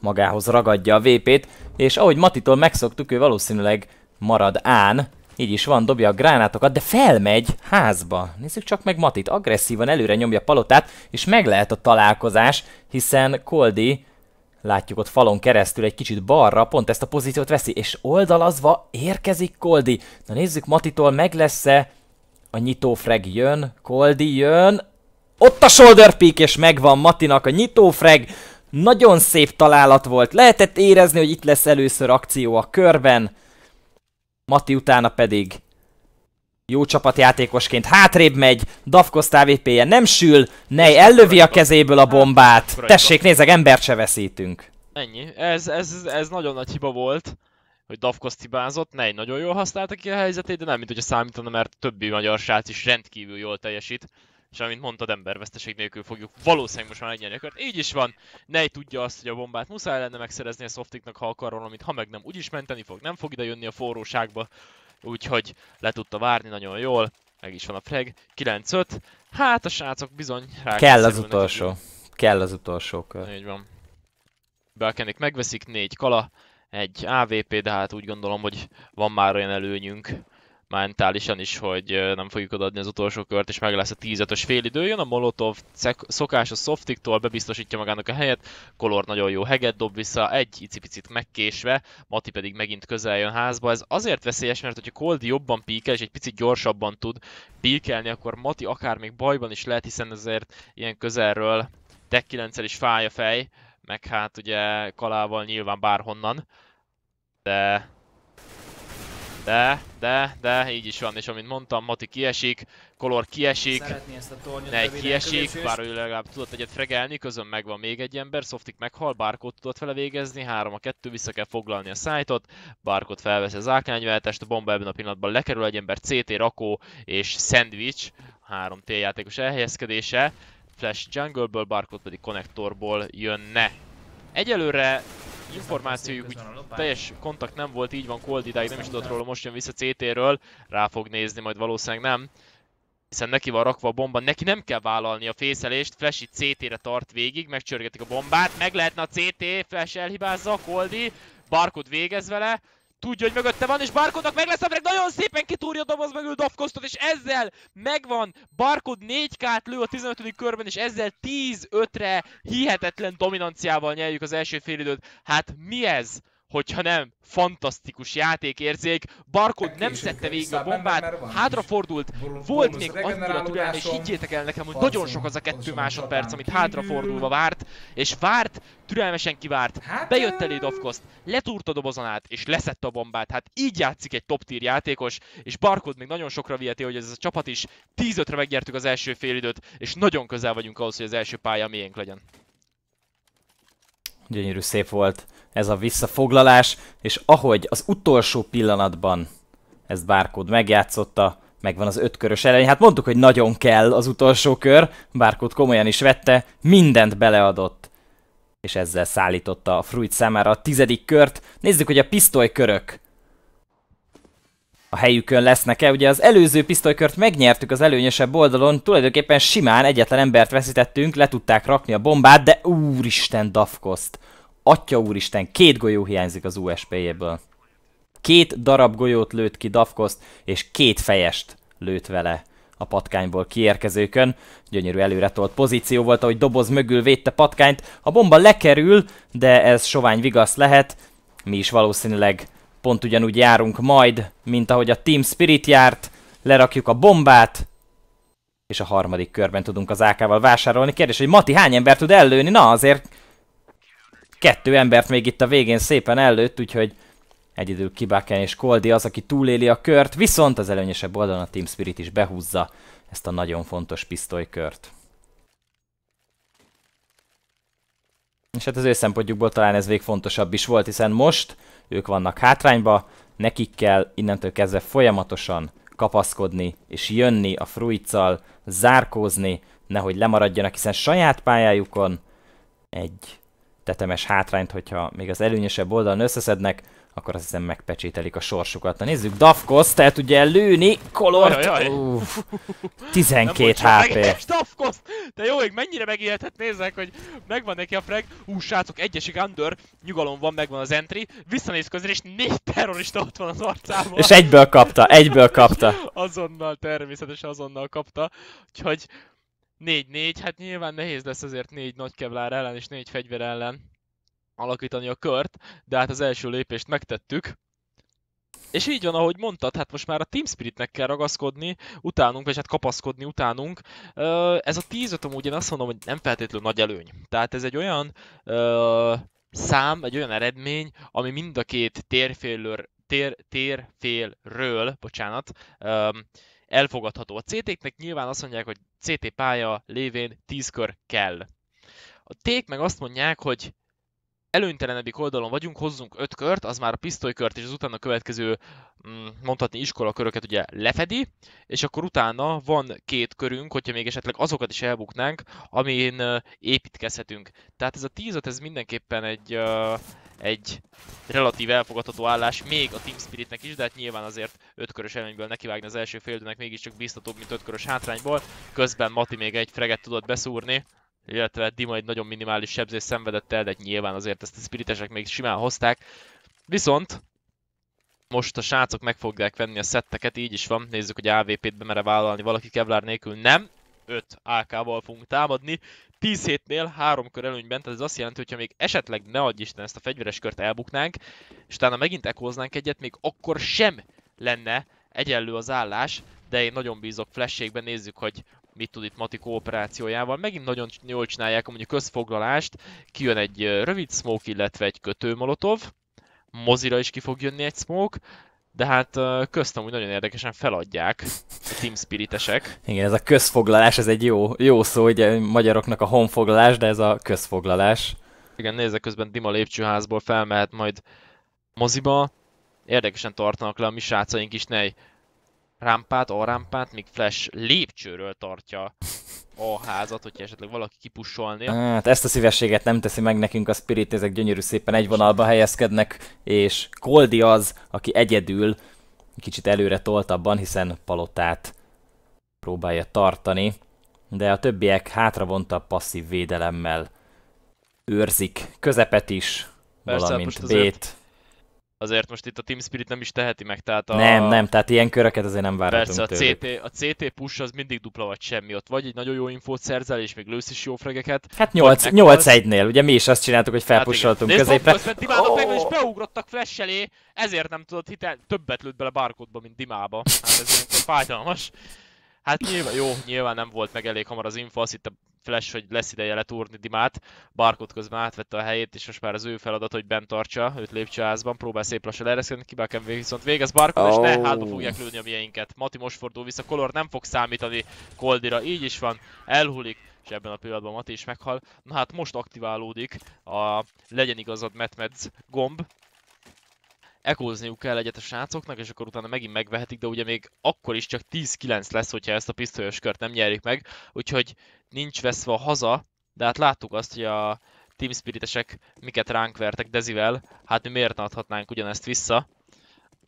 magához ragadja a VP-t, és ahogy Matitól megszoktuk, ő valószínűleg marad Án, így is van, dobja a gránátokat, de felmegy házba. Nézzük csak meg Matit, agresszívan előre nyomja palotát, és meg lehet a találkozás, hiszen Koldi látjuk ott falon keresztül egy kicsit balra, pont ezt a pozíciót veszi, és oldalazva érkezik Koldi. Na nézzük Matitól, meg lesz-e a nyitófreg jön, Koldi jön, ott a shoulder peak, és megvan Matinak a nyitófreg, nagyon szép találat volt, lehetett érezni, hogy itt lesz először akció a körben, Mati utána pedig jó csapatjátékosként hátrébb megy, Davkosz távépéje nem sül, nej ellövi a kezéből a bombát. Tessék, nézzek, embert se veszítünk. Ennyi. Ez, ez, ez nagyon nagy hiba volt, hogy Davkosz hibázott, nej nagyon jól használta ki a helyzetét, de nem mint hogy számítana, mert többi magyar srác is rendkívül jól teljesít és amint mondtad, emberveszteség nélkül fogjuk valószínűleg most már egy nyerőkört. Így is van, ne tudja azt, hogy a bombát muszáj lenne megszerezni a Softiknak, ha akar valamit, ha meg nem, úgyis menteni fog, nem fog ide jönni a forróságba, úgyhogy le tudta várni nagyon jól, meg is van a frag, 9-5, hát a srácok bizony rá Kell az utolsó, nekik. kell az utolsó kör. Így van. Belkenik megveszik, 4 kala, egy AVP, de hát úgy gondolom, hogy van már olyan előnyünk, mentálisan is, hogy nem fogjuk odaadni az utolsó kört, és meg lesz a 10 ös idő. Jön a Molotov, szokás a softiktól, bebiztosítja magának a helyet, Kolor nagyon jó heget dob vissza, egy icipicit megkésve, Mati pedig megint közel jön házba. Ez azért veszélyes, mert hogyha Koldi jobban píkel, és egy picit gyorsabban tud píkelni, akkor Mati akár még bajban is lehet, hiszen azért ilyen közelről Tech 9 is fáj a fej, meg hát ugye Kalával nyilván bárhonnan, de de, de, de, így is van, és amint mondtam, Mati kiesik, Kolor kiesik, egy kiesik, bár ő legalább tudott egyet fregelni, közön megvan még egy ember, Softik meghal, Barkot tudott vele végezni, 3 a 2, vissza kell foglalni a szájtot, Barkot felveszi az AK-47-est, a bomba ebben a pillanatban lekerül egy ember, CT, Rakó és Sandwich, három T játékos elhelyezkedése, Flash Jungleből, Barkot pedig konnektorból jönne. Egyelőre információjuk, úgy teljes kontakt nem volt, így van Cold idáig, nem is tudott róla, most jön vissza CT-ről, rá fog nézni, majd valószínűleg nem. Hiszen neki van rakva a bomba, neki nem kell vállalni a fészelést, Flash CT-re tart végig, megcsörgetik a bombát, meg lehetne a CT, Flash elhibázza, Coldi, Barkod végez vele, Tudja, hogy mögötte van, és Barkodnak meg lesz a break, nagyon szépen kitúrja a doboz mögül Dovkosztot, és ezzel megvan. Barkod 4K-t lő a 15. körben, és ezzel 10-5-re hihetetlen dominanciával nyeljük az első félidőt. Hát mi ez? hogyha nem fantasztikus játékérzék. Barkod nem szedte végig a bombát, hátrafordult, volt még annyira türelme, és higgyétek el nekem, hogy nagyon sok az a kettő másodperc, amit hátrafordulva várt, és várt, türelmesen kivárt, hát, bejött elé Dovkoszt, letúrt a dobozonát, és leszette a bombát. Hát így játszik egy top tier játékos, és Barkod még nagyon sokra viheti, hogy ez a csapat is 5 re megnyertük az első félidőt, és nagyon közel vagyunk ahhoz, hogy az első pálya miénk legyen. Gyönyörű szép volt ez a visszafoglalás, és ahogy az utolsó pillanatban ezt Bárkód megjátszotta, megvan az ötkörös előny. Hát mondtuk, hogy nagyon kell az utolsó kör, Bárkód komolyan is vette, mindent beleadott, és ezzel szállította a Fruit számára a tizedik kört. Nézzük, hogy a pisztolykörök a helyükön lesznek-e. Ugye az előző pisztolykört megnyertük az előnyösebb oldalon, tulajdonképpen simán egyetlen embert veszítettünk, le tudták rakni a bombát, de úristen Dafkoszt! Atya úristen, két golyó hiányzik az USP-jéből. Két darab golyót lőtt ki dafkost és két fejest lőtt vele a patkányból kiérkezőkön. Gyönyörű tolt pozíció volt, ahogy doboz mögül védte patkányt. A bomba lekerül, de ez sovány vigasz lehet. Mi is valószínűleg pont ugyanúgy járunk majd, mint ahogy a Team Spirit járt, lerakjuk a bombát, és a harmadik körben tudunk az AK-val vásárolni. Kérdés, hogy Mati hány ember tud ellőni? Na azért kettő embert még itt a végén szépen ellőtt, úgyhogy egyedül Kibaken és Koldi az, aki túléli a kört, viszont az előnyesebb oldalon a Team Spirit is behúzza ezt a nagyon fontos pisztolykört. És hát az ő szempontjukból talán ez végfontosabb is volt, hiszen most ők vannak hátrányba, nekik kell innentől kezdve folyamatosan kapaszkodni és jönni a fruitszal, zárkózni, nehogy lemaradjanak, hiszen saját pályájukon egy tetemes hátrányt, hogyha még az előnyösebb oldalon összeszednek, akkor azt hiszem megpecsételik a sorsukat. Na nézzük, Dafkos, el tudja lőni, Kolort! Ajaj, ajaj. Uff, 12 HP. Dafkos, De jó, hogy mennyire megijedhet, nézzek, hogy megvan neki a frag. Ú, srácok, egyesik under, nyugalom van, megvan az entry. Visszanéz közül, és négy terrorista ott van az arcában. És egyből kapta, egyből kapta. azonnal, természetesen azonnal kapta. Úgyhogy 4-4, hát nyilván nehéz lesz azért négy nagy kevlár ellen és négy fegyver ellen alakítani a kört, de hát az első lépést megtettük. És így van, ahogy mondtad, hát most már a Team Spiritnek kell ragaszkodni utánunk, vagy hát kapaszkodni utánunk. Ez a 10 5 amúgy én azt mondom, hogy nem feltétlenül nagy előny. Tehát ez egy olyan ö, szám, egy olyan eredmény, ami mind a két térfélről, tér, térfélről, bocsánat, ö, elfogadható. A CT-knek nyilván azt mondják, hogy CT pálya lévén 10 kör kell. A ték meg azt mondják, hogy előnytelenebbik oldalon vagyunk, hozzunk öt kört, az már a pisztolykört és az utána következő, mm, mondhatni iskolaköröket ugye lefedi, és akkor utána van két körünk, hogyha még esetleg azokat is elbuknánk, amin építkezhetünk. Tehát ez a tízat, ez mindenképpen egy, egy relatív elfogadható állás, még a Team Spiritnek is, de hát nyilván azért ötkörös előnyből nekivágni az első mégis mégiscsak biztatóbb, mint ötkörös hátrányból. Közben Mati még egy freget tudott beszúrni, illetve hát Dima egy nagyon minimális sebzés szenvedett el, de nyilván azért ezt a spiritesek még simán hozták. Viszont most a srácok meg fogják venni a szetteket, így is van. Nézzük, hogy AVP-t bemere vállalni valaki Kevlar nélkül. Nem, 5 AK-val fogunk támadni. 10 hétnél 3 kör előnyben, tehát ez azt jelenti, hogy ha még esetleg ne adj Isten ezt a fegyveres kört elbuknánk, és utána megint ekoznánk egyet, még akkor sem lenne egyenlő az állás, de én nagyon bízok flashékben, nézzük, hogy mit tud itt Mati kooperációjával. Megint nagyon jól csinálják mondjuk közfoglalást, kijön egy rövid smoke, illetve egy kötőmolotov, mozira is ki fog jönni egy smoke, de hát köztem úgy nagyon érdekesen feladják a Team Spiritesek. Igen, ez a közfoglalás, ez egy jó, jó szó, ugye magyaroknak a honfoglalás, de ez a közfoglalás. Igen, nézek közben Dima lépcsőházból felmehet majd moziba. Érdekesen tartanak le a mi srácaink is, nej rámpát, rámpát, még Flash lépcsőről tartja a házat, hogyha esetleg valaki kipussolnia. Hát ezt a szívességet nem teszi meg nekünk a Spirit, ezek gyönyörű szépen egy vonalba helyezkednek, és Koldi az, aki egyedül kicsit előre tolt abban, hiszen palotát próbálja tartani, de a többiek hátravonta passzív védelemmel őrzik közepet is, Persze, hát valamint bét azért most itt a Team Spirit nem is teheti meg, tehát a... Nem, nem, tehát ilyen köröket azért nem várhatunk Persze, a CT, a CT push az mindig dupla vagy semmi, ott vagy egy nagyon jó infót szerzel, és még lősz is jó fregeket. Hát 8-1-nél, ugye mi is azt csináltuk, hogy hát felpussoltunk hát középen. Nézd, Dimádok oh. meg, és beugrottak flash elé, ezért nem tudod hitel, többet lőtt bele barcode mint Dimába. Hát ez fájdalmas. Hát nyilván, jó, nyilván nem volt meg elég hamar az info, azt itt Flash, hogy lesz ideje letúrni Dimát, Barkot közben átvette a helyét, és most már az ő feladat, hogy bent tartsa őt lépcsőházban, próbál szép lassan leereszkedni, kibelken viszont végez Barkot, oh. és ne, hátba fogják lőni a mieinket. Mati most fordul vissza, Color nem fog számítani Koldira, így is van, elhulik, és ebben a pillanatban Mati is meghal. Na hát most aktiválódik a legyen igazad Metmedz gomb, ekózniuk kell egyet a srácoknak, és akkor utána megint megvehetik, de ugye még akkor is csak 10-9 lesz, hogyha ezt a pisztolyos kört nem nyerik meg, úgyhogy nincs veszve a haza, de hát láttuk azt, hogy a Team Spiritesek miket ránk vertek Dezivel, hát mi miért adhatnánk ugyanezt vissza.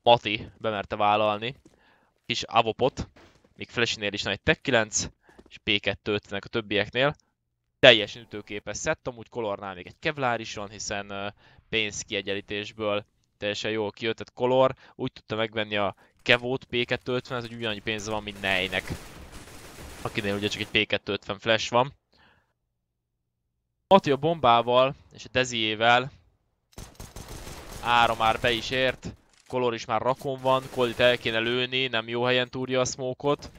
Mati bemerte vállalni, kis avopot, még Flashinél is nagy Tech 9, és p 2 a többieknél. Teljesen ütőképes szett, amúgy kolornál még egy Kevlar is van, hiszen pénzkiegyenlítésből teljesen jól kijött, tehát Color úgy tudta megvenni a Kevót p 250 ez hogy ugyanannyi pénze van, mint Neynek. Akinél ugye csak egy P250 flash van. Mati a bombával és a Deziével ára már be is ért, Color is már rakon van, Coldit el kéne lőni, nem jó helyen túrja a smokot.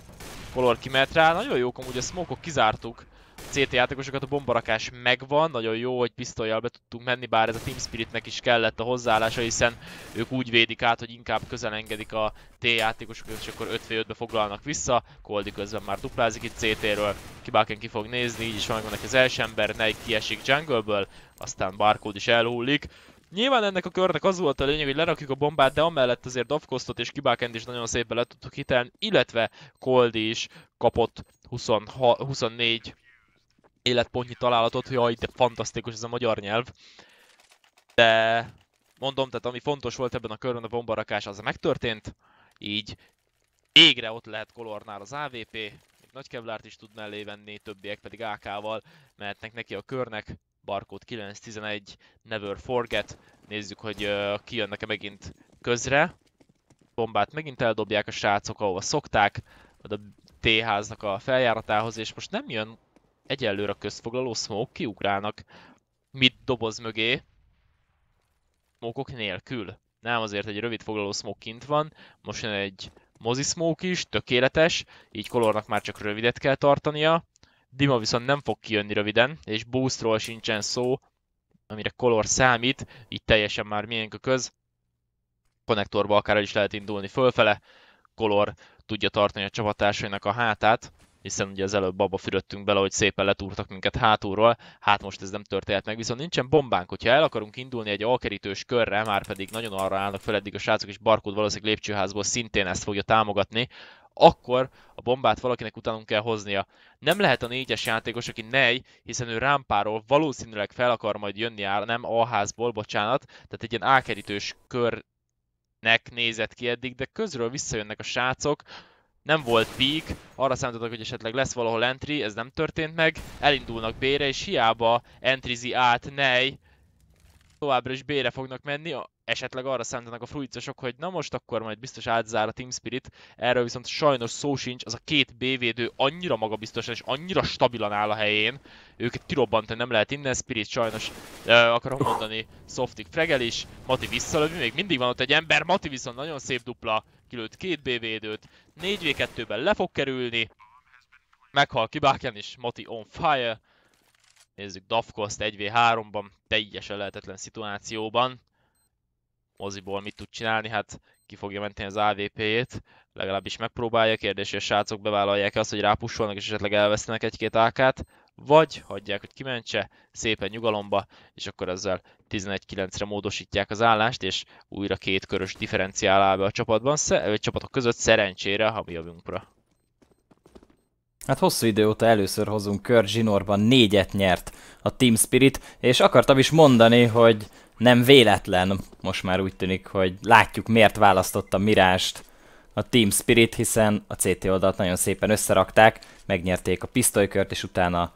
Color kimet rá, nagyon jók amúgy a smokok, kizártuk CT játékosokat a bombarakás megvan, nagyon jó, hogy pisztolyjal be tudtunk menni, bár ez a Team Spiritnek is kellett a hozzáállása, hiszen ők úgy védik át, hogy inkább közel engedik a T játékosokat, és akkor 5v5-be foglalnak vissza. Koldi közben már duplázik itt CT-ről, Kibáken ki fog nézni, így is van neki az első ember, Ney kiesik jungleből, aztán Barcode is elhullik. Nyilván ennek a körnek az volt a lényeg, hogy lerakjuk a bombát, de amellett azért Dovkosztot és Kibákent is nagyon szépen le tudtuk hitelni, illetve Koldi is kapott 20, 24 életpontnyi találatot, hogy jaj, de fantasztikus ez a magyar nyelv. De mondom, tehát ami fontos volt ebben a körben a bombarakás, az megtörtént. Így végre ott lehet kolornál az AVP, még nagy kevlárt is tud mellé venni, többiek pedig AK-val mehetnek neki a körnek. barkót 911, Never Forget. Nézzük, hogy uh, jön nekem megint közre. Bombát megint eldobják a srácok, ahova szokták, a T-háznak a feljáratához, és most nem jön egyelőre a közfoglaló smoke kiugrálnak mit doboz mögé, smokok nélkül. Nem azért egy rövid foglaló smoke kint van, most jön egy mozi smoke is, tökéletes, így kolornak már csak rövidet kell tartania. Dima viszont nem fog kijönni röviden, és boostról sincsen szó, amire kolor számít, így teljesen már miénk a köz. Konnektorba akár is lehet indulni fölfele, kolor tudja tartani a csapatársainak a hátát hiszen ugye az előbb abba fürödtünk bele, hogy szépen letúrtak minket hátulról, hát most ez nem történt meg, viszont nincsen bombánk, hogyha el akarunk indulni egy alkerítős körre, már pedig nagyon arra állnak fel eddig a srácok, és Barkód valószínűleg lépcsőházból szintén ezt fogja támogatni, akkor a bombát valakinek utánunk kell hoznia. Nem lehet a négyes játékos, aki nej, hiszen ő rámpáról valószínűleg fel akar majd jönni, áll, nem A házból, bocsánat, tehát egy ilyen ákerítős körnek nézett ki eddig, de közről visszajönnek a srácok, nem volt peak, arra számítottak, hogy esetleg lesz valahol entry, ez nem történt meg, elindulnak bére és hiába entryzi át Nej, továbbra is bére fognak menni, esetleg arra számítanak a fruicosok, hogy na most akkor majd biztos átzár a Team Spirit, erről viszont sajnos szó sincs, az a két B védő annyira magabiztosan és annyira stabilan áll a helyén, őket kirobbantani nem lehet innen, Spirit sajnos euh, akarom mondani, Softik fregel is, Mati visszalövi, még mindig van ott egy ember, Mati viszont nagyon szép dupla, kilőtt két B védőt, 4v2-ben le fog kerülni, meghal Kibáken is, Mati on fire, nézzük Dafkost 1v3-ban, teljesen lehetetlen szituációban, moziból mit tud csinálni, hát ki fogja menteni az AVP-jét, legalábbis megpróbálja, kérdés, hogy a srácok bevállalják azt, hogy rápussolnak és esetleg elvesztenek egy-két AK-t, vagy hagyják, hogy kimentse szépen nyugalomba, és akkor ezzel 11-9-re módosítják az állást, és újra két körös differenciál áll be a csapatban, vagy csapatok között szerencsére, ha mi jövünkra. Hát hosszú idő óta először hozunk kör zsinórban négyet nyert a Team Spirit, és akartam is mondani, hogy nem véletlen, most már úgy tűnik, hogy látjuk miért választotta Mirást a Team Spirit, hiszen a CT oldalt nagyon szépen összerakták, megnyerték a pisztolykört, és utána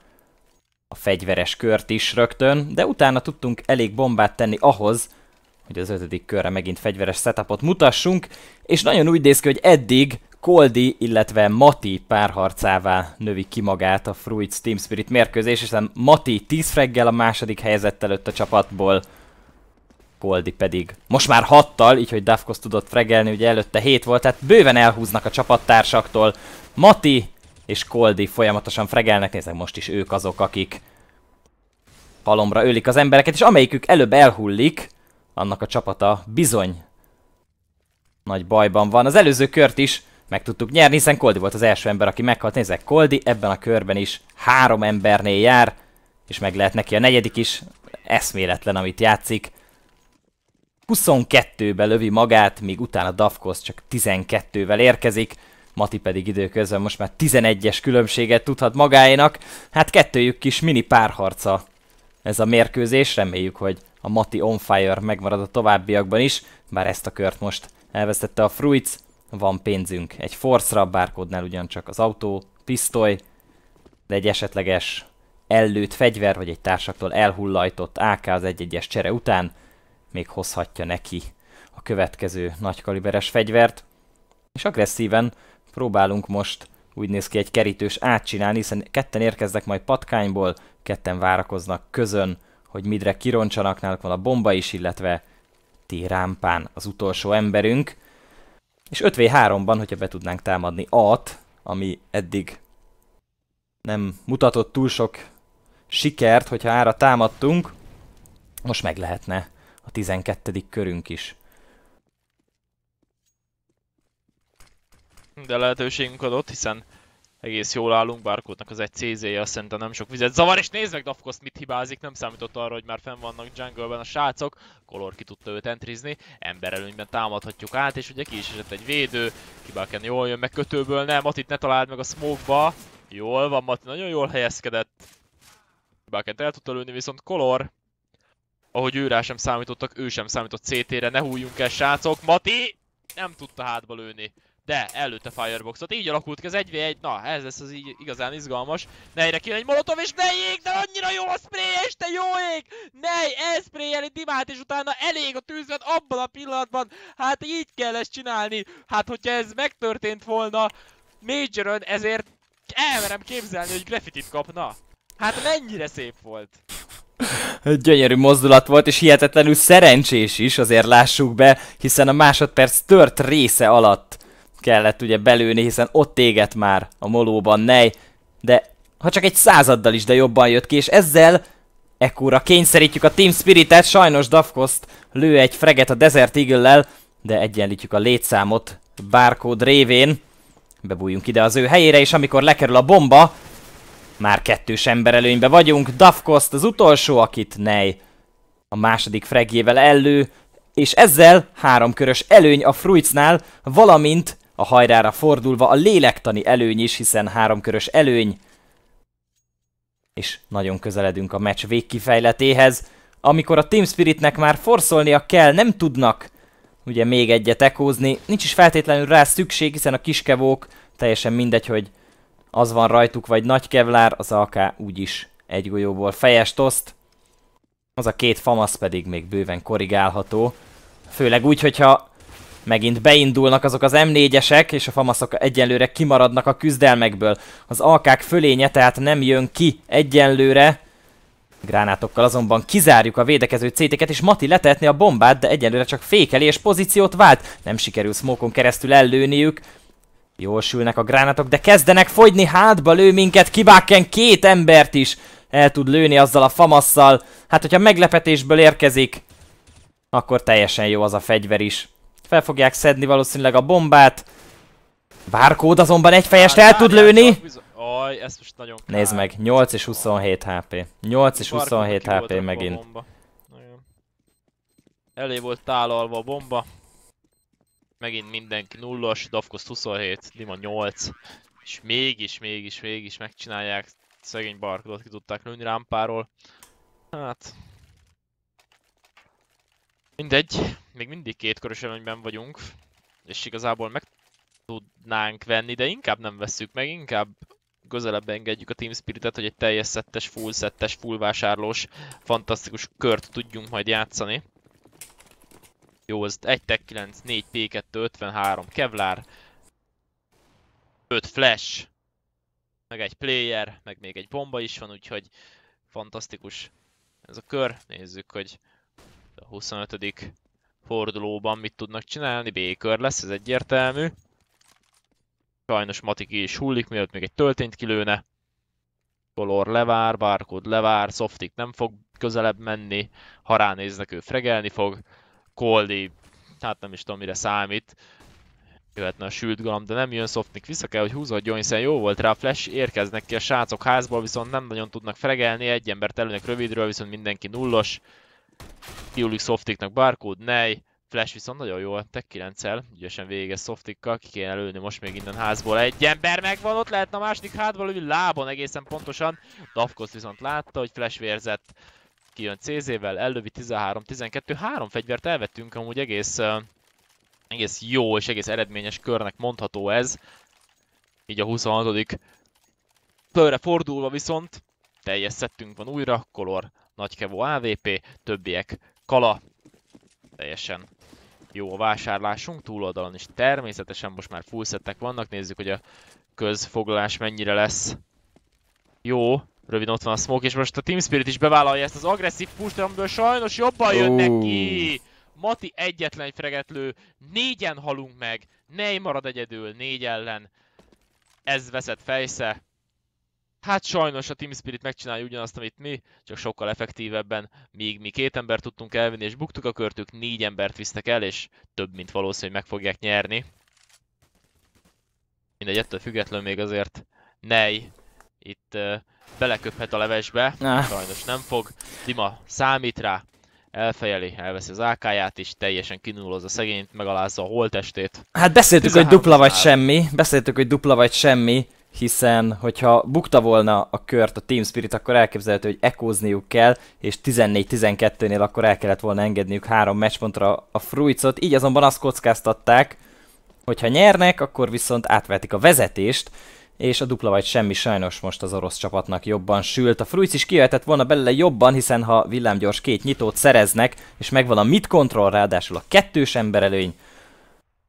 a fegyveres kört is rögtön, de utána tudtunk elég bombát tenni ahhoz, hogy az ötödik körre megint fegyveres setupot mutassunk, és nagyon úgy néz ki, hogy eddig Koldi, illetve Mati párharcává növi ki magát a Fruits Team Spirit mérkőzés, hiszen Mati 10 freggel a második helyezett előtt a csapatból, Koldi pedig most már hattal, így hogy Dafkos tudott fregelni, ugye előtte 7 volt, tehát bőven elhúznak a csapattársaktól. Mati és Koldi folyamatosan fregelnek, nézzek most is ők azok, akik halomra ölik az embereket, és amelyikük előbb elhullik, annak a csapata bizony nagy bajban van. Az előző kört is meg tudtuk nyerni, hiszen Koldi volt az első ember, aki meghalt. Nézzek, Koldi ebben a körben is három embernél jár, és meg lehet neki a negyedik is. Eszméletlen, amit játszik. 22-be lövi magát, míg utána Davkoz csak 12-vel érkezik. Mati pedig időközben most már 11-es különbséget tudhat magáénak. Hát kettőjük kis mini párharca ez a mérkőzés, reméljük, hogy a Mati on fire megmarad a továbbiakban is, bár ezt a kört most elvesztette a Fruits, van pénzünk egy force-ra, bárkódnál ugyancsak az autó, pisztoly, de egy esetleges ellőtt fegyver, vagy egy társaktól elhullajtott AK az egy-egyes csere után még hozhatja neki a következő nagykaliberes fegyvert, és agresszíven próbálunk most úgy néz ki egy kerítős átcsinálni, hiszen ketten érkeznek majd patkányból, ketten várakoznak közön, hogy midre kironcsanak, náluk van a bomba is, illetve T. Rámpán az utolsó emberünk. És 5v3-ban, hogyha be tudnánk támadni A-t, ami eddig nem mutatott túl sok sikert, hogyha ára támadtunk, most meg lehetne a 12. körünk is. de lehetőségünk adott, hiszen egész jól állunk, Barkótnak az egy CZ-je azt szerintem nem sok vizet zavar, és nézd meg Dafkoszt mit hibázik, nem számított arra, hogy már fenn vannak jungle a srácok, Color ki tudta őt entrizni, előnyben támadhatjuk át, és ugye ki is esett egy védő, Kibáken jól jön meg kötőből, nem, Matit ne találd meg a smoke-ba, jól van, Mati nagyon jól helyezkedett, Kibáken el tudta lőni, viszont Color, ahogy őrá sem számítottak, ő sem számított CT-re, ne hújjunk el srácok, Mati nem tudta hátba lőni, de, előtte Fireboxot, így alakult ki az 1v1, na ez lesz az így igazán izgalmas. Nejre kijön egy molotov és ne ég, de annyira jó a spray és te jó ég! Nej, elsprayeli Dimát és utána elég a tűzben abban a pillanatban. Hát így kell ezt csinálni. Hát hogyha ez megtörtént volna Majoron, ezért elmerem képzelni, hogy graffitit kapna. Hát mennyire szép volt. Gyönyörű mozdulat volt, és hihetetlenül szerencsés is, azért lássuk be, hiszen a másodperc tört része alatt kellett ugye belőni, hiszen ott égett már a molóban nej, de ha csak egy századdal is, de jobban jött ki, és ezzel ekkora kényszerítjük a Team Spiritet, sajnos Davkost lő egy freget a Desert eagle de egyenlítjük a létszámot bárkód révén. Bebújjunk ide az ő helyére, és amikor lekerül a bomba, már kettős emberelőnybe vagyunk. Davkost az utolsó, akit Nej a második fregjével ellő, és ezzel háromkörös előny a Fruitsnál, valamint a hajrára fordulva a lélektani előny is, hiszen háromkörös előny. És nagyon közeledünk a meccs végkifejletéhez, amikor a Team Spiritnek már forszolnia kell, nem tudnak ugye még egyet ekózni. Nincs is feltétlenül rá szükség, hiszen a kiskevók teljesen mindegy, hogy az van rajtuk, vagy nagy kevlár, az AK úgyis egy golyóból fejest oszt. Az a két famasz pedig még bőven korrigálható. Főleg úgy, hogyha Megint beindulnak azok az M4-esek, és a famaszok egyenlőre kimaradnak a küzdelmekből. Az alkák fölénye tehát nem jön ki egyenlőre. Gránátokkal azonban kizárjuk a védekező CT-ket, és Mati letetni a bombát, de egyenlőre csak fékeli és pozíciót vált. Nem sikerül smokon keresztül ellőniük. Jól sülnek a gránátok, de kezdenek fogyni, hátba lő minket, kibáken két embert is. El tud lőni azzal a famasszal. Hát, hogyha meglepetésből érkezik, akkor teljesen jó az a fegyver is. Fel fogják szedni valószínűleg a bombát. Várkód azonban egy fejest el tud lőni. Aj, ez most nagyon kár. Nézd meg, 8 és 27 HP. 8 és 27 HP megint. Elé volt tálalva a bomba. Megint mindenki nullos, Davkoszt 27, Dima 8. És mégis, mégis, mégis megcsinálják. Szegény Barkodot ki tudták lőni rámpáról. Hát, Mindegy, még mindig kétkoros előnyben vagyunk, és igazából meg tudnánk venni, de inkább nem vesszük meg, inkább közelebb engedjük a Team Spiritet, hogy egy teljes szettes, full szettes, full vásárlós, fantasztikus kört tudjunk majd játszani. Jó, ez 1 Tech 9, 4 P2, 53 Kevlar, 5 Flash, meg egy Player, meg még egy bomba is van, úgyhogy fantasztikus ez a kör. Nézzük, hogy a 25. fordulóban mit tudnak csinálni, Békör lesz, ez egyértelmű. Sajnos Matik is hullik, mielőtt még egy töltényt kilőne. Color levár, Barkod levár, Softik nem fog közelebb menni, ha ránéznek ő fregelni fog. Koldi, hát nem is tudom mire számít. Jöhetne a sült galam, de nem jön Softnik, vissza kell, hogy húzódjon, hiszen jó volt rá a flash, érkeznek ki a srácok házból, viszont nem nagyon tudnak fregelni, egy embert előnek rövidről, viszont mindenki nullos. Kiulik Softiknak Barcode, Nej, Flash viszont nagyon jól, Tech 9 el ügyesen végez Softikkal, ki kéne lőni most még innen házból. Egy ember megvan, ott lehetne a második hátból, lövő lábon egészen pontosan. Dafkos viszont látta, hogy Flash vérzett, kijön CZ-vel, ellövi 13-12, három fegyvert elvettünk, amúgy egész, uh, egész jó és egész eredményes körnek mondható ez. Így a 26 körre fordulva viszont teljes szettünk van újra, Color Nagykevó AVP, többiek Kala. Teljesen jó a vásárlásunk, túloldalon is természetesen most már full vannak, nézzük, hogy a közfoglalás mennyire lesz jó. Röviden ott van a smoke, és most a Team Spirit is bevállalja ezt az agresszív pusht, amiből sajnos jobban jön neki. Mati egyetlen fregetlő, négyen halunk meg, Ney marad egyedül, négy ellen. Ez veszett fejsze. Hát sajnos a Team Spirit megcsinálja ugyanazt, amit mi, csak sokkal effektívebben. Míg mi két embert tudtunk elvinni és buktuk a körtük, négy embert visztek el, és több, mint valószínű, hogy meg fogják nyerni. Mindegy, ettől független még azért nej itt uh, beleköphet a levesbe, ah. sajnos nem fog. Dima számít rá, elfejeli, elveszi az ákáját is, teljesen kinulóz a szegényt, megalázza a holtestét. Hát beszéltük, hogy dupla vagy áll. semmi, beszéltük, hogy dupla vagy semmi, hiszen hogyha bukta volna a kört a Team Spirit, akkor elképzelhető, hogy ekózniuk kell, és 14-12-nél akkor el kellett volna engedniük három meccspontra a Fruicot, így azonban azt kockáztatták, hogyha nyernek, akkor viszont átvetik a vezetést, és a dupla vagy semmi sajnos most az orosz csapatnak jobban sült. A Fruic is kijöhetett volna belőle jobban, hiszen ha villámgyors két nyitót szereznek, és megvan a mit kontroll, ráadásul a kettős előny,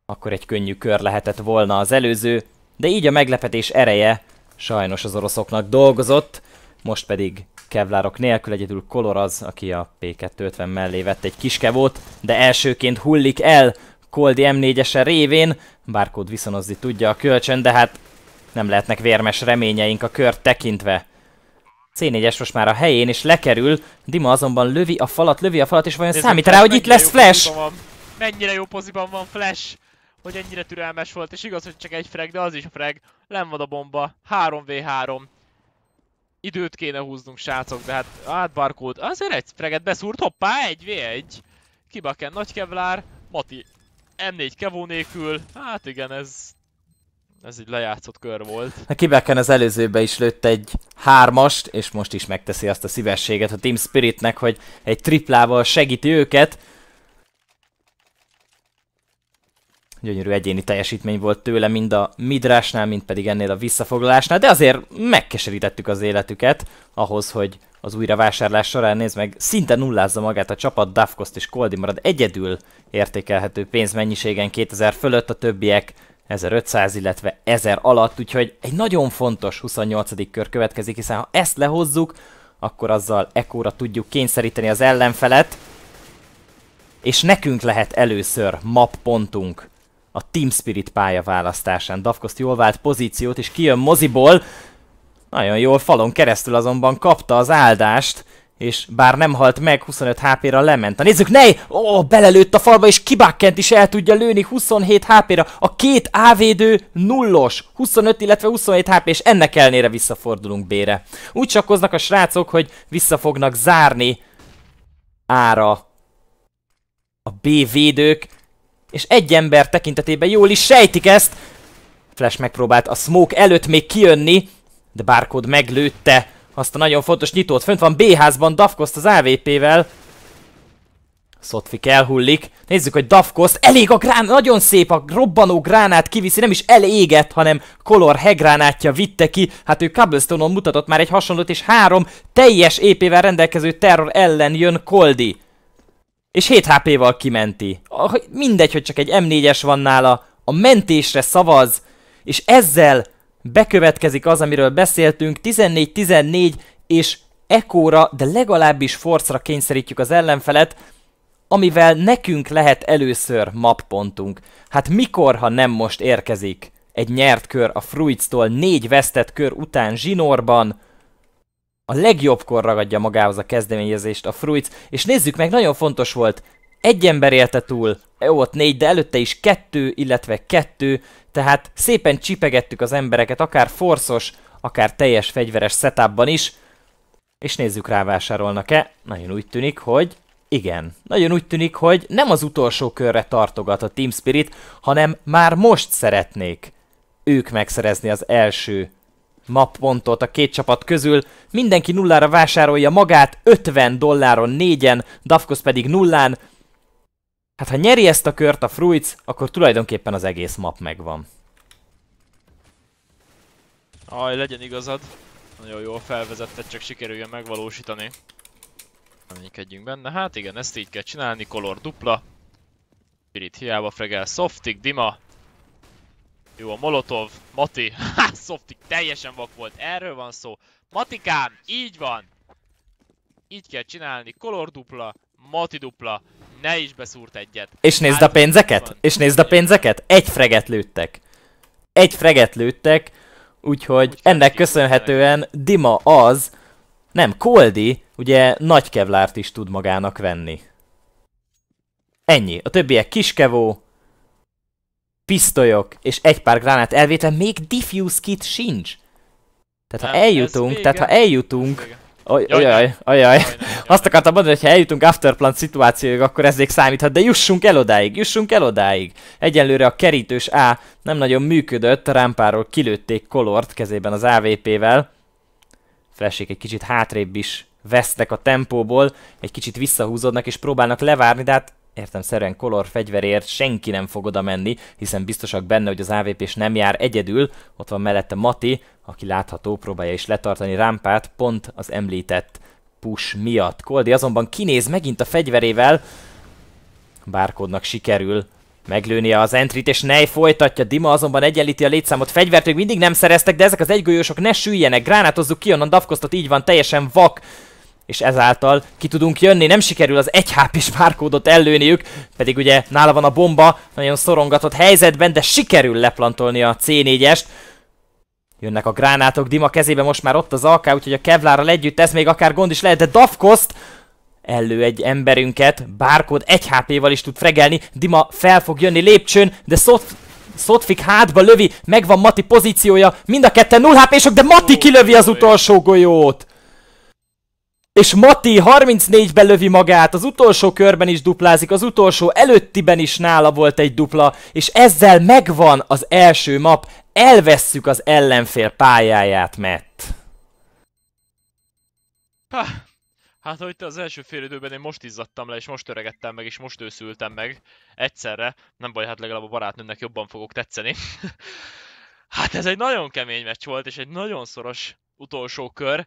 akkor egy könnyű kör lehetett volna az előző, de így a meglepetés ereje sajnos az oroszoknak dolgozott, most pedig kevlárok nélkül egyedül Kolor az, aki a P250 mellé vett egy kis kevót, de elsőként hullik el Koldi M4-ese révén, bárkód viszonozni tudja a kölcsön, de hát nem lehetnek vérmes reményeink a kör tekintve. C4-es most már a helyén, és lekerül. Dima azonban lövi a falat, lövi a falat, és vajon Nézzük számít rá, hogy itt lesz Flash? Mennyire jó poziban van Flash! hogy ennyire türelmes volt, és igaz, hogy csak egy frag, de az is a frag. Nem van a bomba, 3v3. Időt kéne húznunk, srácok, de hát átbarkód. Azért egy freget beszúrt, hoppá, 1v1. Kibaken nagy kevlár, Mati M4 kevó nélkül. Hát igen, ez... Ez egy lejátszott kör volt. A Kibaken az előzőbe is lőtt egy hármast, és most is megteszi azt a szívességet a Team Spiritnek, hogy egy triplával segíti őket gyönyörű egyéni teljesítmény volt tőle, mind a midrásnál, mind pedig ennél a visszafoglalásnál, de azért megkeserítettük az életüket ahhoz, hogy az újravásárlás során nézd meg, szinte nullázza magát a csapat, Davkoszt és Koldi marad egyedül értékelhető pénzmennyiségen 2000 fölött, a többiek 1500, illetve 1000 alatt, úgyhogy egy nagyon fontos 28. kör következik, hiszen ha ezt lehozzuk, akkor azzal ekkora tudjuk kényszeríteni az ellenfelet, és nekünk lehet először map pontunk a Team Spirit pályaválasztásán. Davkoszt jól vált pozíciót, és kijön moziból. Nagyon jól falon keresztül azonban kapta az áldást, és bár nem halt meg, 25 HP-ra lement. Na nézzük, ne! Ó, oh, belelőtt a falba, és kibakent is el tudja lőni 27 HP-ra. A két ávédő nullos, 25, illetve 27 HP, és ennek elnére visszafordulunk bére. Úgy csakkoznak a srácok, hogy vissza fognak zárni ára a B védők, és egy ember tekintetében jól is sejtik ezt. Flash megpróbált a smoke előtt még kijönni, de Barcode meglőtte azt a nagyon fontos nyitót. Fönt van B-házban Davkoszt az AVP-vel. Szotfik elhullik. Nézzük, hogy Davkoszt elég a grán, nagyon szép a robbanó gránát kiviszi, nem is elégett, hanem Color hegránátja vitte ki. Hát ő Cobblestone-on mutatott már egy hasonlót, és három teljes épével e rendelkező terror ellen jön Koldi és 7 HP-val kimenti. mindegy, hogy csak egy M4-es van nála, a mentésre szavaz, és ezzel bekövetkezik az, amiről beszéltünk, 14-14, és ekóra, de legalábbis forcra kényszerítjük az ellenfelet, amivel nekünk lehet először mappontunk. Hát mikor, ha nem most érkezik egy nyert kör a Fruits-tól négy vesztett kör után zsinórban, a legjobbkor ragadja magához a kezdeményezést a Fruits, és nézzük meg, nagyon fontos volt, egy ember élte túl, jó, e, ott négy, de előtte is kettő, illetve kettő, tehát szépen csipegettük az embereket, akár forszos, akár teljes fegyveres setupban is, és nézzük rá vásárolnak-e, nagyon úgy tűnik, hogy igen, nagyon úgy tűnik, hogy nem az utolsó körre tartogat a Team Spirit, hanem már most szeretnék ők megszerezni az első mappontot a két csapat közül. Mindenki nullára vásárolja magát, 50 dolláron négyen, Dafkos pedig nullán. Hát ha nyeri ezt a kört a Fruits, akkor tulajdonképpen az egész map megvan. Aj, legyen igazad. Nagyon jól felvezetted, csak sikerüljön megvalósítani. Reménykedjünk benne. Hát igen, ezt így kell csinálni, Color dupla. Spirit hiába fregel, softig, dima. Jó, a Molotov, Mati, ha, hát Softik teljesen vak volt, erről van szó. Matikám, így van! Így kell csinálni, kolor dupla, Mati dupla, ne is beszúrt egyet. És nézd a pénzeket, van. és nézd a pénzeket, egy freget lőttek. Egy freget lőttek, úgyhogy Úgy ennek köszönhetően Dima az, nem, Koldi, ugye nagy kevlárt is tud magának venni. Ennyi, a többiek kiskevó, pisztolyok és egy pár gránát elvétve még diffuse kit sincs. Tehát ha hát, eljutunk, tehát ha eljutunk... Ajaj, ajaj, Azt akartam mondani, hogy ha eljutunk Afterplant szituációig, akkor ez még számíthat, de jussunk el odáig, jussunk el odáig. Egyenlőre a kerítős A nem nagyon működött, a rámpáról kilőtték kolort kezében az AVP-vel. Flashik egy kicsit hátrébb is vesznek a tempóból, egy kicsit visszahúzódnak és próbálnak levárni, de hát értem szeren kolor fegyverért senki nem fog oda menni, hiszen biztosak benne, hogy az avp s nem jár egyedül, ott van mellette Mati, aki látható, próbálja is letartani rámpát, pont az említett push miatt. Koldi azonban kinéz megint a fegyverével, bárkodnak sikerül meglőnie az entrit, és Ney folytatja, Dima azonban egyenlíti a létszámot, fegyvert még mindig nem szereztek, de ezek az egygolyósok ne süljenek, gránátozzuk ki, onnan dafkoztat, így van, teljesen vak, és ezáltal ki tudunk jönni, nem sikerül az 1 hp is párkódot ellőniük, pedig ugye nála van a bomba, nagyon szorongatott helyzetben, de sikerül leplantolni a C4-est. Jönnek a gránátok, Dima kezébe most már ott az AK, úgyhogy a Kevlárral együtt ez még akár gond is lehet, de Dafkost ellő egy emberünket, Bárkód 1 HP-val is tud fregelni, Dima fel fog jönni lépcsőn, de Szot Szotfik hátba lövi, megvan Mati pozíciója, mind a ketten 0 hp de Mati kilövi az utolsó golyót! És Mati 34-ben lövi magát, az utolsó körben is duplázik, az utolsó előttiben is nála volt egy dupla, és ezzel megvan az első map, elvesszük az ellenfél pályáját, Matt. Ha, hát, hogy az első fél időben én most izzadtam le, és most öregettem meg, és most őszültem meg egyszerre. Nem baj, hát legalább a barátnőnek jobban fogok tetszeni. hát ez egy nagyon kemény meccs volt, és egy nagyon szoros utolsó kör.